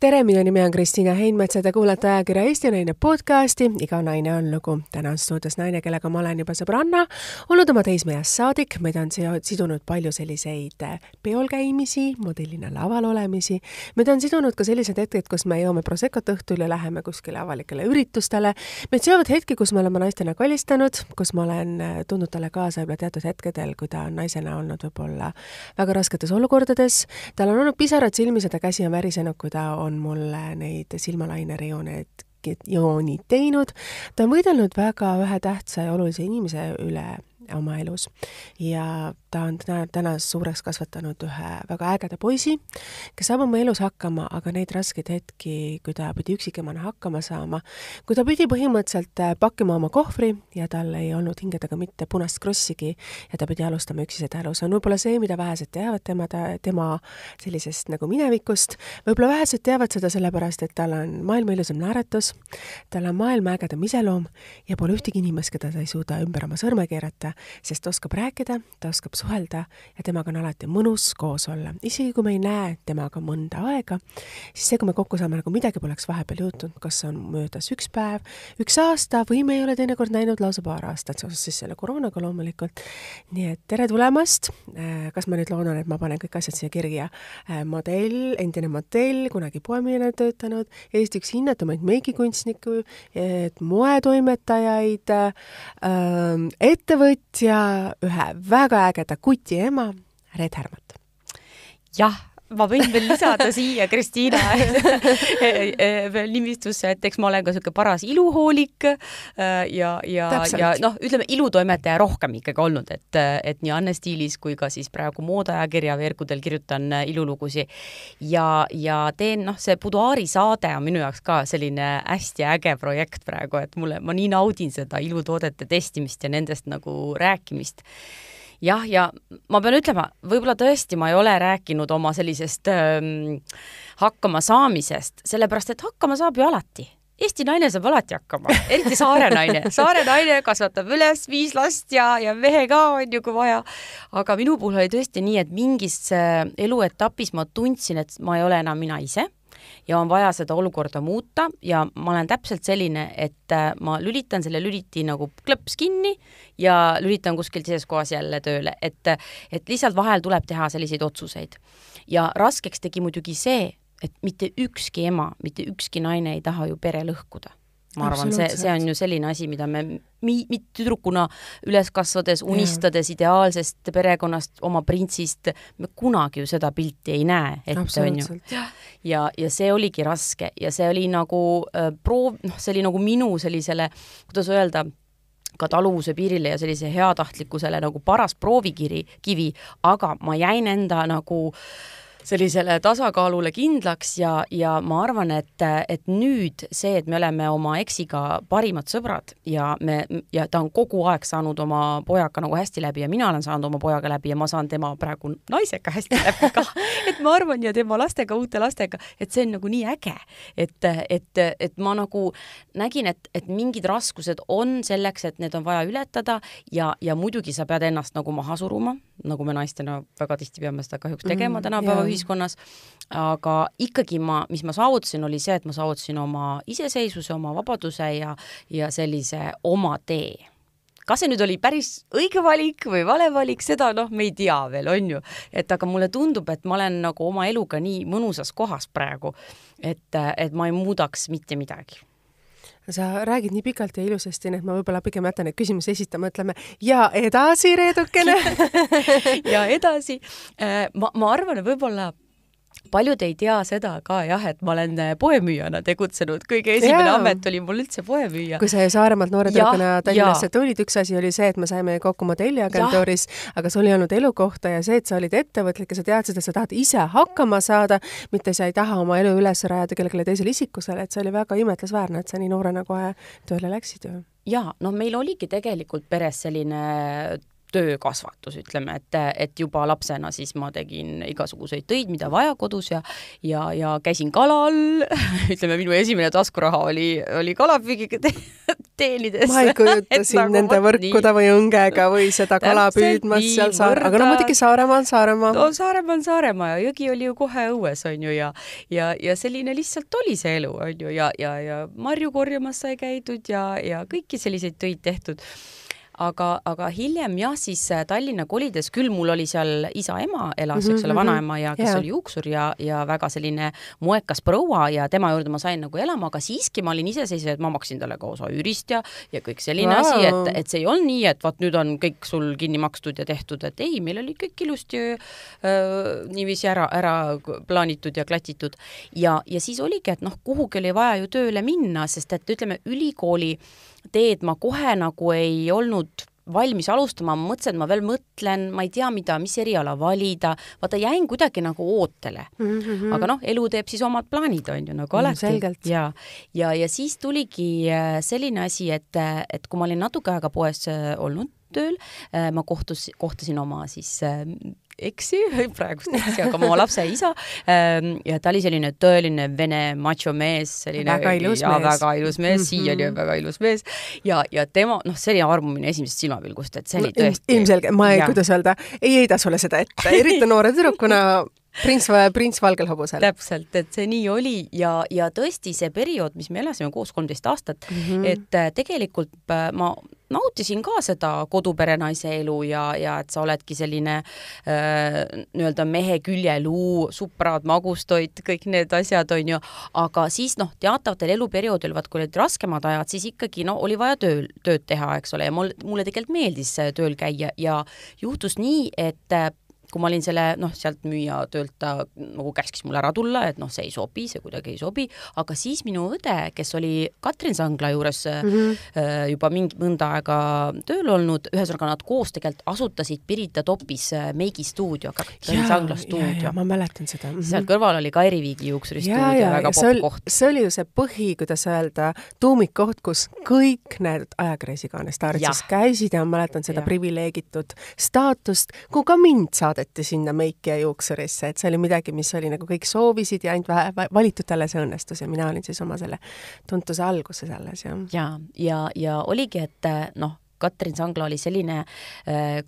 tere, minu nimi on Kristiina Heinmets ja te kuulate ajakirja Eesti Naine podcasti Iga naine on lugu. täna on stuudios naine, kellega ma olen juba sõbranna olnud oma teismeeas saadik, meid on sidunud palju selliseid äh, peol käimisi, modellina laval olemisi. meid on sidunud ka sellised hetked, kus me joome Prosecco't õhtul ja läheme kuskile avalikele üritustele. meid seovad hetki, kus me oleme naistena kallistanud, kus ma olen äh, tundnud talle kaasa võib-olla teatud hetkedel, kui ta on naisena olnud võib-olla väga rasketes olukordades. tal on olnud pisarad silmis ja ta käsi on värisenud, kui ta on on mulle neid silmalainerejooneid, joonid teinud. ta on võidelnud väga ühe tähtsa ja olulise inimese üle oma elus. ja ta on täna, täna suureks kasvatanud ühe väga ägeda poisi, kes saab oma elus hakkama, aga neid raskeid hetki, kui ta pidi üksikemana hakkama saama, kui ta pidi põhimõtteliselt äh, pakkima oma kohvri ja tal ei olnud hingedega mitte punast krossigi ja ta pidi alustama üksise tänu, see on võib-olla see, mida vähesed teavad tema, tema sellisest nagu minevikust, võib-olla vähesed teavad seda sellepärast, et tal on maailma ilusam naeratus, tal on maailma ägedam iseloom ja pole ühtegi inimest, keda ta ei suuda ümber oma sõrme keerata sest ta oskab rääkida, ta oskab suhelda ja temaga on alati mõnus koos olla. isegi kui me ei näe temaga mõnda aega, siis see, kui me kokku saame, nagu midagi poleks vahepeal juhtunud, kas on möödas üks päev, üks aasta või me ei ole teinekord näinud lausa paar aastat seoses siis selle koroonaga loomulikult. nii et tere tulemast, äh, kas ma nüüd loodan, et ma panen kõik asjad siia kirja, äh, modell, endine modell, kunagi poemüüjana töötanud, Eesti üks hinnatumaid meigikunstnikke, moetoimetajaid, äh, ettevõtjaid, ja ühe väga ägeda kuti ema, Red Härmat. jah ma võin veel lisada siia Kristiina eh, eh, nimistusse, et eks ma olen ka niisugune paras iluhoolik eh, ja, ja, ja noh, ütleme ilutoimetaja rohkem ikkagi olnud, et, et nii Anne stiilis kui ka siis praegu moodeajakirja veergudel kirjutan ilulugusi. ja, ja teen noh, see Buduaari saade on minu jaoks ka selline hästi äge projekt praegu, et mulle, ma nii naudin seda ilutoodete testimist ja nendest nagu rääkimist jah, ja ma pean ütlema, võib-olla tõesti ma ei ole rääkinud oma sellisest ähm, hakkamasaamisest, sellepärast et hakkama saab ju alati Eesti naine saab alati hakkama, eriti saare naine. saare naine kasvatab üles viis last ja, ja mehe ka on ju, kui vaja. aga minu puhul oli tõesti nii, et mingis äh, eluetapis ma tundsin, et ma ei ole enam mina ise ja on vaja seda olukorda muuta ja ma olen täpselt selline, et äh, ma lülitan selle lüliti nagu klõps kinni ja lülitan kuskil teises kohas jälle tööle, et et lihtsalt vahel tuleb teha selliseid otsuseid. ja raskeks tegi muidugi see, et mitte ükski ema, mitte ükski naine ei taha ju pere lõhkuda ma arvan, see, see on ju selline asi, mida me mi-, mi-, tüdrukuna üles kasvades, unistades ideaalsest perekonnast, oma printsist, me kunagi ju seda pilti ei näe ette, on ju. ja, ja see oligi raske ja see oli nagu äh, proov, noh, see oli nagu minu sellisele, kuidas öelda, ka taluvuse piirile ja sellise heatahtlikkusele nagu paras proovikiri, kivi, aga ma jäin enda nagu äh, sellisele tasakaalule kindlaks ja, ja ma arvan, et, et nüüd see, et me oleme oma eksiga parimad sõbrad ja me, ja ta on kogu aeg saanud oma pojaga nagu hästi läbi ja mina olen saanud oma pojaga läbi ja ma saan tema praegu naisega hästi läbi ka. et ma arvan ja tema lastega, uute lastega, et see on nagu nii äge, et, et, et ma nagu nägin, et, et mingid raskused on selleks, et need on vaja ületada ja, ja muidugi sa pead ennast nagu maha suruma nagu me naistena väga tihti peame seda kahjuks tegema mm, tänapäeva yeah. ühiskonnas, aga ikkagi ma, mis ma saavutasin, oli see, et ma saavutasin oma iseseisvuse, oma vabaduse ja, ja sellise oma tee kas see nüüd oli päris õige valik või vale valik, seda noh, me ei tea veel, on ju. et aga mulle tundub, et ma olen nagu oma eluga nii mõnusas kohas praegu, et, et ma ei muudaks mitte midagi sa räägid nii pikalt ja ilusasti, nii et ma võib-olla pigem jätan need küsimusi esitama, ütleme ja edasi, Reedukene ja edasi. Äh, ma, ma arvan, võib-olla paljud ei tea seda ka jah, et ma olen äh, poemüüjana tegutsenud, kõige esimene yeah. amet oli mul üldse poemüüja. kui sa ju Saaremaalt noore tüdrukuna Tallinnasse tulid, üks asi oli see, et me saime kokku modelliagentuuris, aga sul ei olnud elukohta ja see, et sa olid ettevõtlik ja sa teadsid, et sa tahad ise hakkama saada, mitte sa ei taha oma elu üles rajada kellelegi teisele isikusele, et see oli väga imetlusväärne, et sa nii noorena kohe tööle läksid ju jaa, no meil oligi tegelikult peres selline töökasvatus, ütleme, et, et juba lapsena siis ma tegin igasuguseid töid, mida vaja kodus ja ja, ja käisin kalal ütleme, minu esimene taskuraha oli, oli kalapüügiga te teenides. ma ei kujuta sind nagu nende võrkude nii. või õngega või seda kala püüdmas seal saar-, aga no muidugi Saaremaa on Saaremaa. no Saaremaa on Saaremaa ja jõgi oli ju kohe õues, on ju, ja ja, ja selline lihtsalt oli see elu, on ju, ja, ja, ja marju korjamas sai käidud ja, ja kõiki selliseid töid tehtud aga, aga hiljem jah, siis äh, Tallinna kolides küll mul oli seal isa-ema elas mm, -hmm, eks ole, mhm, vanaema mhm. ja kes yeah. oli juuksur ja, ja väga selline moekas proua ja tema juurde ma sain nagu elama, aga siiski ma olin iseseisev, et ma maksin talle ka osa üürist ja, ja kõik selline wow. asi, et, et see ei olnud nii, et vot nüüd on kõik sul kinni makstud ja tehtud, et ei, meil oli kõik ilusti öö, äh, niiviisi ära, ära plaanitud ja klatitud ja, ja siis oligi, et noh, kuhugi oli vaja ju tööle minna, sest et ütleme, ülikooli teed ma kohe nagu ei olnud valmis alustama, ma mõtlesin, et ma veel mõtlen, ma ei tea, mida, mis eriala valida, vaata jäin kuidagi nagu ootele mm. -hmm. aga noh, elu teeb siis omad plaanid, on ju, nagu alati mm,. ja, ja, ja siis tuligi äh, selline asi, et, et kui ma olin natuke aega poes äh, olnud tööl, äh, ma kohtus, kohtasin oma siis eksi, praegust eksi, aga oma lapse isa. Ähm, ja ta oli selline tõeline vene machomees, selline väga ilus ja, mees. väga ilus mees mm, -hmm. siiani on väga ilus mees ja, ja tema, noh, see oli armumine esimesest silmapilgust, et see oli tõesti no, ilmselge, ma ei, kuidas öelda, ei heida sulle seda ette, eriti noore tüdrukuna prints, prints valgel hobusel. täpselt, et see nii oli ja, ja tõesti see periood, mis me elasime koos kolmteist aastat mm, -hmm. et äh, tegelikult äh, ma nautisin ka seda koduperenaise elu ja, ja et sa oledki selline äh, nii-öelda mehe küljeluu, suprad, magustoit, kõik need asjad on ju, aga siis noh, teatavatel eluperioodil, vaat kui olid raskemad ajad, siis ikkagi no oli vaja tööl, tööd teha, eks ole, ja mul, mulle tegelikult meeldis tööl käia ja juhtus nii, et äh, kui ma olin selle noh, sealt müüja töölt ta nagu käskis mul ära tulla, et noh, see ei sobi, see kuidagi ei sobi, aga siis minu õde, kes oli Katrin Sangla juures mm -hmm. juba mingi mõnda aega tööl olnud, ühesõnaga nad koos tegelikult asutasid Pirita topis äh, meigistuudio, Katrin Sangla stuudio. ma mäletan seda mm. -hmm. seal kõrval oli Kairi Viigi juuksuristuudio, väga popp koht. see oli ju see põhi, kuidas öelda, tuumikkoht, kus kõik need ajakreisi kaane staarid siis käisid ja ma mäletan seda ja. privileegitud staatust, kuhu ka mind saadeti saadeti sinna Meiki ja juuksurisse, et see oli midagi, mis oli nagu kõik soovisid ja ainult vähe valitutele see õnnestus ja mina olin siis oma selle tuntuse alguses alles jah. ja, ja, ja oligi, et noh Katrin Sangla oli selline äh,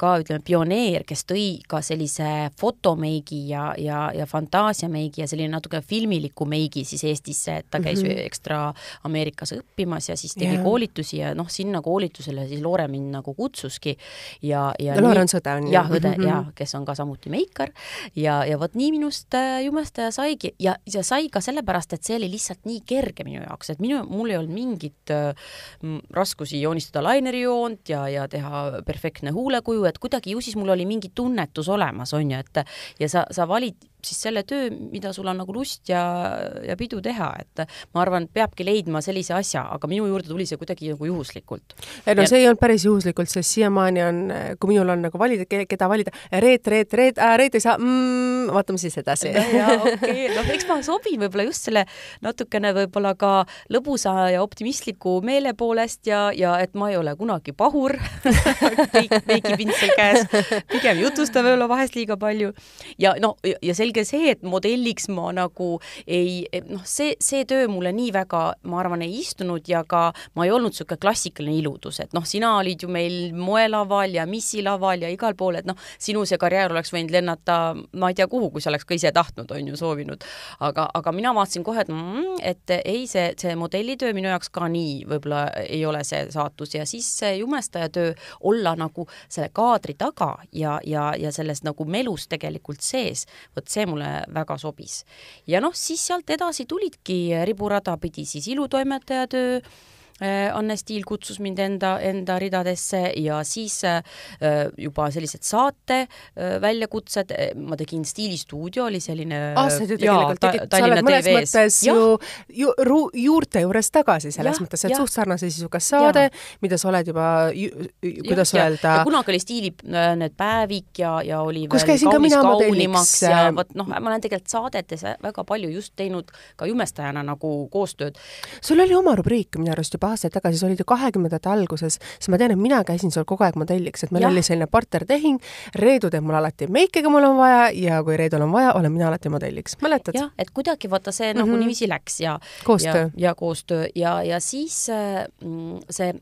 ka ütleme, pioneer, kes tõi ka sellise fotomeigi ja, ja, ja fantaasiameigi ja selline natuke filmiliku meigi siis Eestisse, et ta käis mm -hmm. ekstra Ameerikas õppimas ja siis tegi yeah. koolitusi ja noh, sinna koolitusele siis Loore mind nagu kutsuski ja, ja Loore on sõda, on ju? jah, õde mm -hmm. ja kes on ka samuti meikar ja, ja vot nii minust äh, jumestaja äh, saigi ja, ja sai ka sellepärast, et see oli lihtsalt nii kerge minu jaoks, et minu, mul ei olnud mingit äh, raskusi joonistada lainerijoont, talent ja, ja teha perfektne huulekuju, et kuidagi ju siis mul oli mingi tunnetus olemas, on ju, et ja sa, sa valid siis selle töö, mida sul on nagu lust ja, ja pidu teha, et ma arvan, peabki leidma sellise asja, aga minu juurde tuli see kuidagi nagu juhuslikult. ei no ja... see ei olnud päris juhuslikult, sest siiamaani on, kui minul on nagu valida, keda valida, Reet, Reet, Reet äh,, Reet ei saa mm,, vaatame siis edasi. okei, noh, eks ma sobin võib-olla just selle natukene võib-olla ka lõbusa ja optimistliku meele poolest ja, ja et ma ei ole kunagi pahur kõik, kõiki pintsel käes, pigem jutustame võib-olla vahest liiga palju ja no ja, ja selge selge see, et modelliks ma nagu ei, noh, see, see töö mulle nii väga, ma arvan, ei istunud ja ka ma ei olnud niisugune klassikaline iludus, et noh, sina olid ju meil moelaval ja missilaval ja igal pool, et noh, sinu see karjäär oleks võinud lennata ma ei tea kuhu, kui sa oleks ka ise tahtnud, on ju, soovinud. aga, aga mina vaatasin kohe, et mm, et ei, see, see modellitöö minu jaoks ka nii võib-olla ei ole see saatus ja siis see jumestaja töö olla nagu selle kaadri taga ja, ja, ja selles nagu melus tegelikult sees, vot see see mulle väga sobis. ja noh, siis sealt edasi tulidki riburada pidi siis ilutoimetaja töö Äh, Anne Stiil kutsus mind enda, enda ridadesse ja siis äh, juba sellised saate äh, väljakutsed, ma tegin Stiilistuudio, oli selline ah, sa ju tegelikult jaa, tegid, sa oled mõnes TV-s. mõttes ja. ju, ju ru, juurte juures tagasi, selles ja, mõttes, et ja. suht sarnase sisuga saade, mida sa oled juba ju,, kuidas ja, öelda. kunagi oli Stiili need päevik ja, ja oli kus käisin ka mina modelliks. ja vot noh, ma olen tegelikult saadetes väga palju just teinud ka jumestajana nagu koostööd. sul oli oma rubriik minu arust juba aastaid tagasi, sa olid ju kahekümnendate alguses, siis ma tean, et mina käisin sul kogu aeg modelliks, et meil ja. oli selline partnertehing, Reedu teeb mul alati meiki, kui mul on vaja ja kui Reedul on vaja, olen mina alati modelliks, mäletad? jah, et kuidagi vaata see mm -hmm. nagu mhm. niiviisi läks ja koostöö ja, ja koostöö ja, ja siis äh, mm, see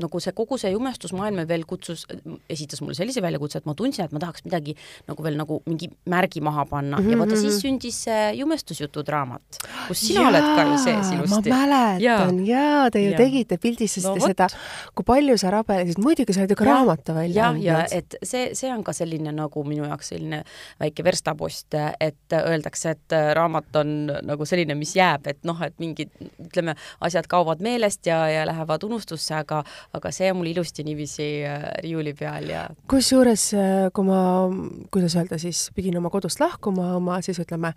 nagu see kogu see jumestusmaailm veel kutsus, esitas mulle sellise väljakutse, et ma tundsin, et ma tahaks midagi nagu veel nagu mingi märgi maha panna mm -hmm. ja vaata siis mhm, mhm. sündis see jumestusjutud raamat, kus sina jaa, oled ka ju sees ilusti. ma mäletan jaa ja,, te ju ja. tegite pildistasite no, seda, kui palju sa rabelesid, muidugi sa oled ju ka raamatu välja andnud. ja, ja et see, see on ka selline nagu minu jaoks selline väike verstapost, et öeldakse, et raamat on nagu selline, mis jääb, et noh, et mingid ütleme, asjad kaovad meelest ja, ja lähevad unustusse, aga aga see on mul ilusti niiviisi äh, riiuli peal ja. kusjuures, äh, kui ma, kuidas öelda siis, pidin oma kodust lahkuma, oma siis ütleme,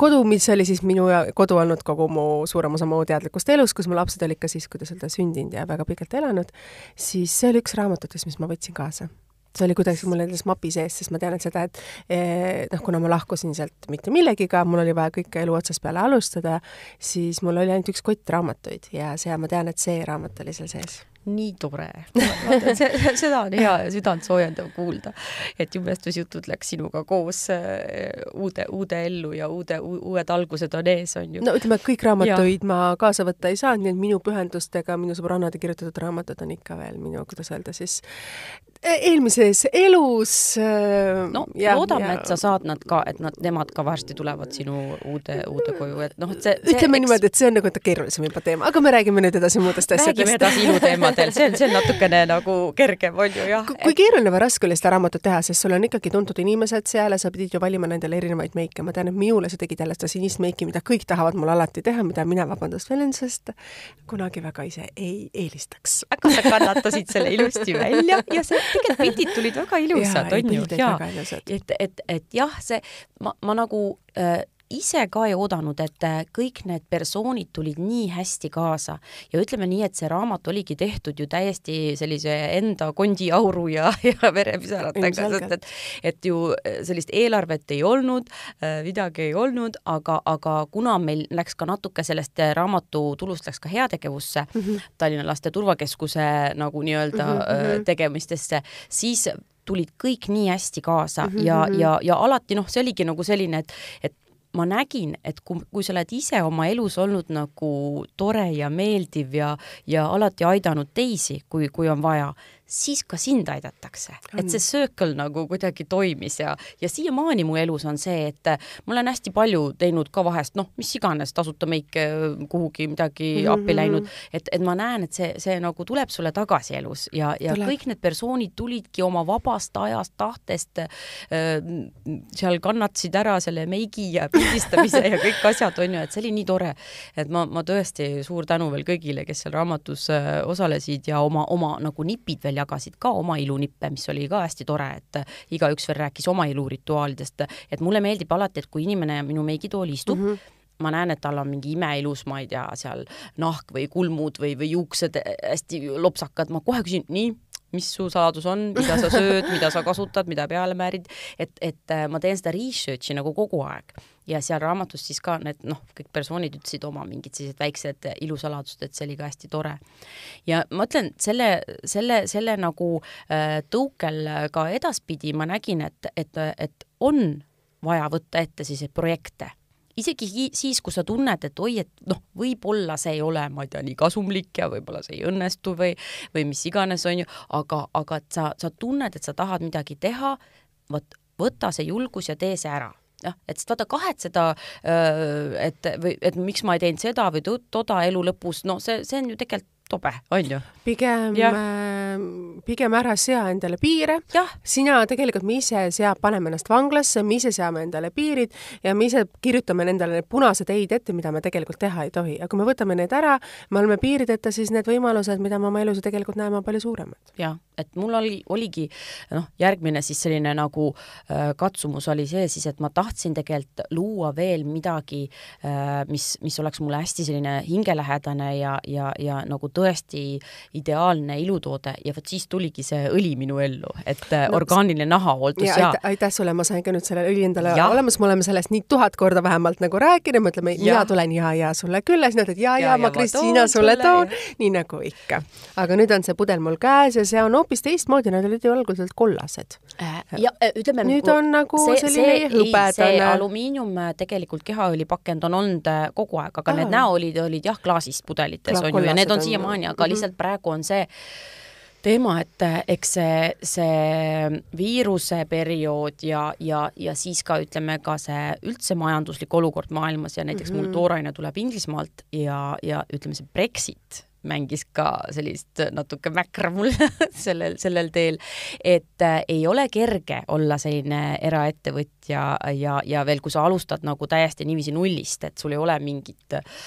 kodu, mis oli siis minu kodu olnud kogu mu suurem osa mu teadlikust elust, kus mu lapsed olid ka siis, kuidas öelda, sündinud ja väga pikalt elanud, siis see oli üks raamatutest, mis ma võtsin kaasa see oli kuidagi mul nendes mapi sees, sest ma tean, et seda, et eh, noh, kuna ma lahkusin sealt mitte millegiga, mul oli vaja kõike elu otsast peale alustada, siis mul oli ainult üks kott raamatuid ja see, ma tean, et see raamat oli seal sees nii tore seda on hea ja südantsoojendav kuulda, et jumestusjutud läks sinuga koos äh, uude, uude ellu ja uude, uued algused on ees, on ju. no ütleme, et kõik raamatuid ja. ma kaasa võtta ei saanud, nii et minu pühendustega minu sõbrannade kirjutatud raamatud on ikka veel minu, kuidas öelda siis, e, eelmises elus. Äh, no ja, loodame, et sa saad nad ka, et nad, nemad ka varsti tulevad sinu uude, uude koju, et noh, et see, see. ütleme eks... niimoodi, et see on nagu keerulisem juba teema, aga me räägime nüüd edasi muudest asjadest. räägime edasi iluteemadest mudel, see on, see on natukene nagu kergem, on ju, jah. kui keeruline või raske oli seda raamatut teha, sest sul on ikkagi tuntud inimesed seal ja sa pidid ju valima nendele erinevaid meike, ma tean, et Miule sa tegid jälle seda sinist meiki, mida kõik tahavad mul alati teha, mida mina, vabandust väljendusest, kunagi väga ise ei eelistaks. aga sa kannatasid selle ilusti välja ja see, tegelikult pildid tulid väga ilusad, on ju, jaa. et, et, et jah, see, ma, ma nagu äh, ise ka ei oodanud, et äh, kõik need persoonid tulid nii hästi kaasa ja ütleme nii, et see raamat oligi tehtud ju täiesti sellise enda kondiauru ja, ja verepisaratega, sest et, et ju äh, sellist eelarvet ei olnud, äh, midagi ei olnud, aga, aga kuna meil läks ka natuke sellest raamatu tulust läks ka heategevusse mm, -hmm. Tallinna Laste Turvakeskuse nagu nii-öelda mm -hmm. tegemistesse, siis tulid kõik nii hästi kaasa mm -hmm. ja, mhm. ja, ja alati noh, see oligi nagu selline, et, et ma nägin, et kui, kui sa oled ise oma elus olnud nagu tore ja meeldiv ja, ja alati aidanud teisi, kui, kui on vaja, siis ka sind aidatakse, et see circle nagu kuidagi toimis ja, ja siiamaani mu elus on see, et äh, ma olen hästi palju teinud ka vahest noh, mis iganes tasuta meike äh, kuhugi midagi mm -hmm. appi läinud, et, et ma näen, et see, see nagu tuleb sulle tagasi elus ja, ja tuleb. kõik need persoonid tulidki oma vabast ajast, tahtest äh,, seal kannatasid ära selle meigi ja pildistamise ja kõik asjad on ju, et see oli nii tore, et ma, ma tõesti suur tänu veel kõigile, kes seal raamatus äh, osalesid ja oma, oma nagu nipid veel jagasid ka oma ilunippe, mis oli ka hästi tore, et igaüks veel rääkis oma ilurituaalidest, et mulle meeldib alati, et kui inimene minu meigitooli istub mm, -hmm ma näen, et tal on mingi imeilus, ma ei tea, seal nahk või kulmud või, või juuksed hästi lopsakad, ma kohe küsin, nii, mis su saladus on, mida sa sööd, mida sa kasutad, mida peale määrid, et, et äh, ma teen seda research'i nagu kogu aeg ja seal raamatus siis ka need noh, kõik persoonid ütlesid oma mingid sellised väiksed ilusaladused, et see oli ka hästi tore. ja ma ütlen selle, selle, selle nagu äh, tõukel ka edaspidi ma nägin, et, et, et on vaja võtta ette selliseid projekte isegi siis, kui sa tunned, et oi, et noh, võib-olla see ei ole, ma ei tea, nii kasumlik ja võib-olla see ei õnnestu või, või mis iganes, on ju, aga, aga et sa, sa tunned, et sa tahad midagi teha, vot võta see julgus ja tee see ära jah, et sest vaata kahetseda, et või et miks ma ei teinud seda või toda elu lõpus, no see, see on ju tegelikult tobe, on ju. pigem, äh, pigem ära sea endale piire. sina tegelikult, me ise sea-, paneme ennast vanglasse, me ise seame endale piirid ja me ise kirjutame endale need punased ei-d ette, mida me tegelikult teha ei tohi. ja kui me võtame need ära, me oleme piirideta, siis need võimalused, mida me oma elus ju tegelikult näeme, on palju suuremad. jah et mul oli, oligi noh, järgmine siis selline nagu äh, katsumus oli see siis, et ma tahtsin tegelikult luua veel midagi äh,, mis, mis oleks mulle hästi selline hingelähedane ja, ja, ja nagu tõesti ideaalne ilutoode ja vot siis tuligi see õli minu ellu, et äh, no, orgaaniline nahahooldus ja, ja. aitäh sulle, ma sain ka nüüd selle õli endale ja. olemas, me oleme sellest nii tuhat korda vähemalt nagu rääkinud, me ütleme, mina tulen ja, ja sulle küll ja siis nad, et ja, ja, ja, ma Kristiina sulle toon, nii nagu ikka. aga nüüd on see pudel mul käes ja see on hoopis hoopis teistmoodi, nad olid ju alguselt kollased. Äh, ja äh, ütleme. nüüd nagu on nagu see, selline see, hõbedane. see alumiinium äh, tegelikult kehaõlipakend on olnud kogu aeg, aga Aa. need näoõlid olid jah, klaasist pudelites Kla on ju ja need on siiamaani, aga mm -hmm. lihtsalt praegu on see teema, et eks see, see viiruse periood ja, ja, ja siis ka ütleme ka see üldse majanduslik olukord maailmas ja näiteks mm -hmm. mul mhm. tooraine tuleb Inglismaalt ja, ja ütleme, see Brexit mängis ka sellist natuke mäkra mul sellel, sellel teel. et äh, ei ole kerge olla selline eraettevõtja ja, ja veel, kui sa alustad nagu täiesti niiviisi nullist, et sul ei ole mingit äh,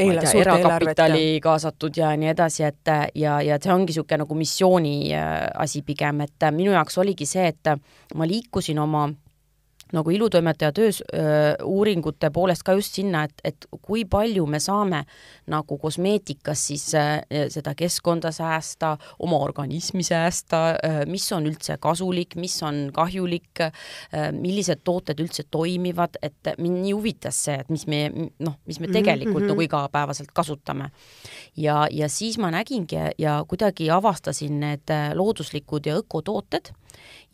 Eile, tea, erakapitali kaasatud ja nii edasi, et äh, ja, ja see ongi niisugune nagu missiooni äh, asi pigem, et minu jaoks oligi see, et ma liikusin oma nagu ilutoimetaja töös öö, uuringute poolest ka just sinna, et, et kui palju me saame nagu kosmeetikas siis öö, seda keskkonda säästa, oma organismi säästa, mis on üldse kasulik, mis on kahjulik, millised tooted üldse toimivad, et mind nii huvitas see, et mis me noh, mis me mhm, tegelikult mm -hmm. nagu mhm. igapäevaselt kasutame. ja, ja siis ma nägingi ja kuidagi avastasin need looduslikud ja ökotooted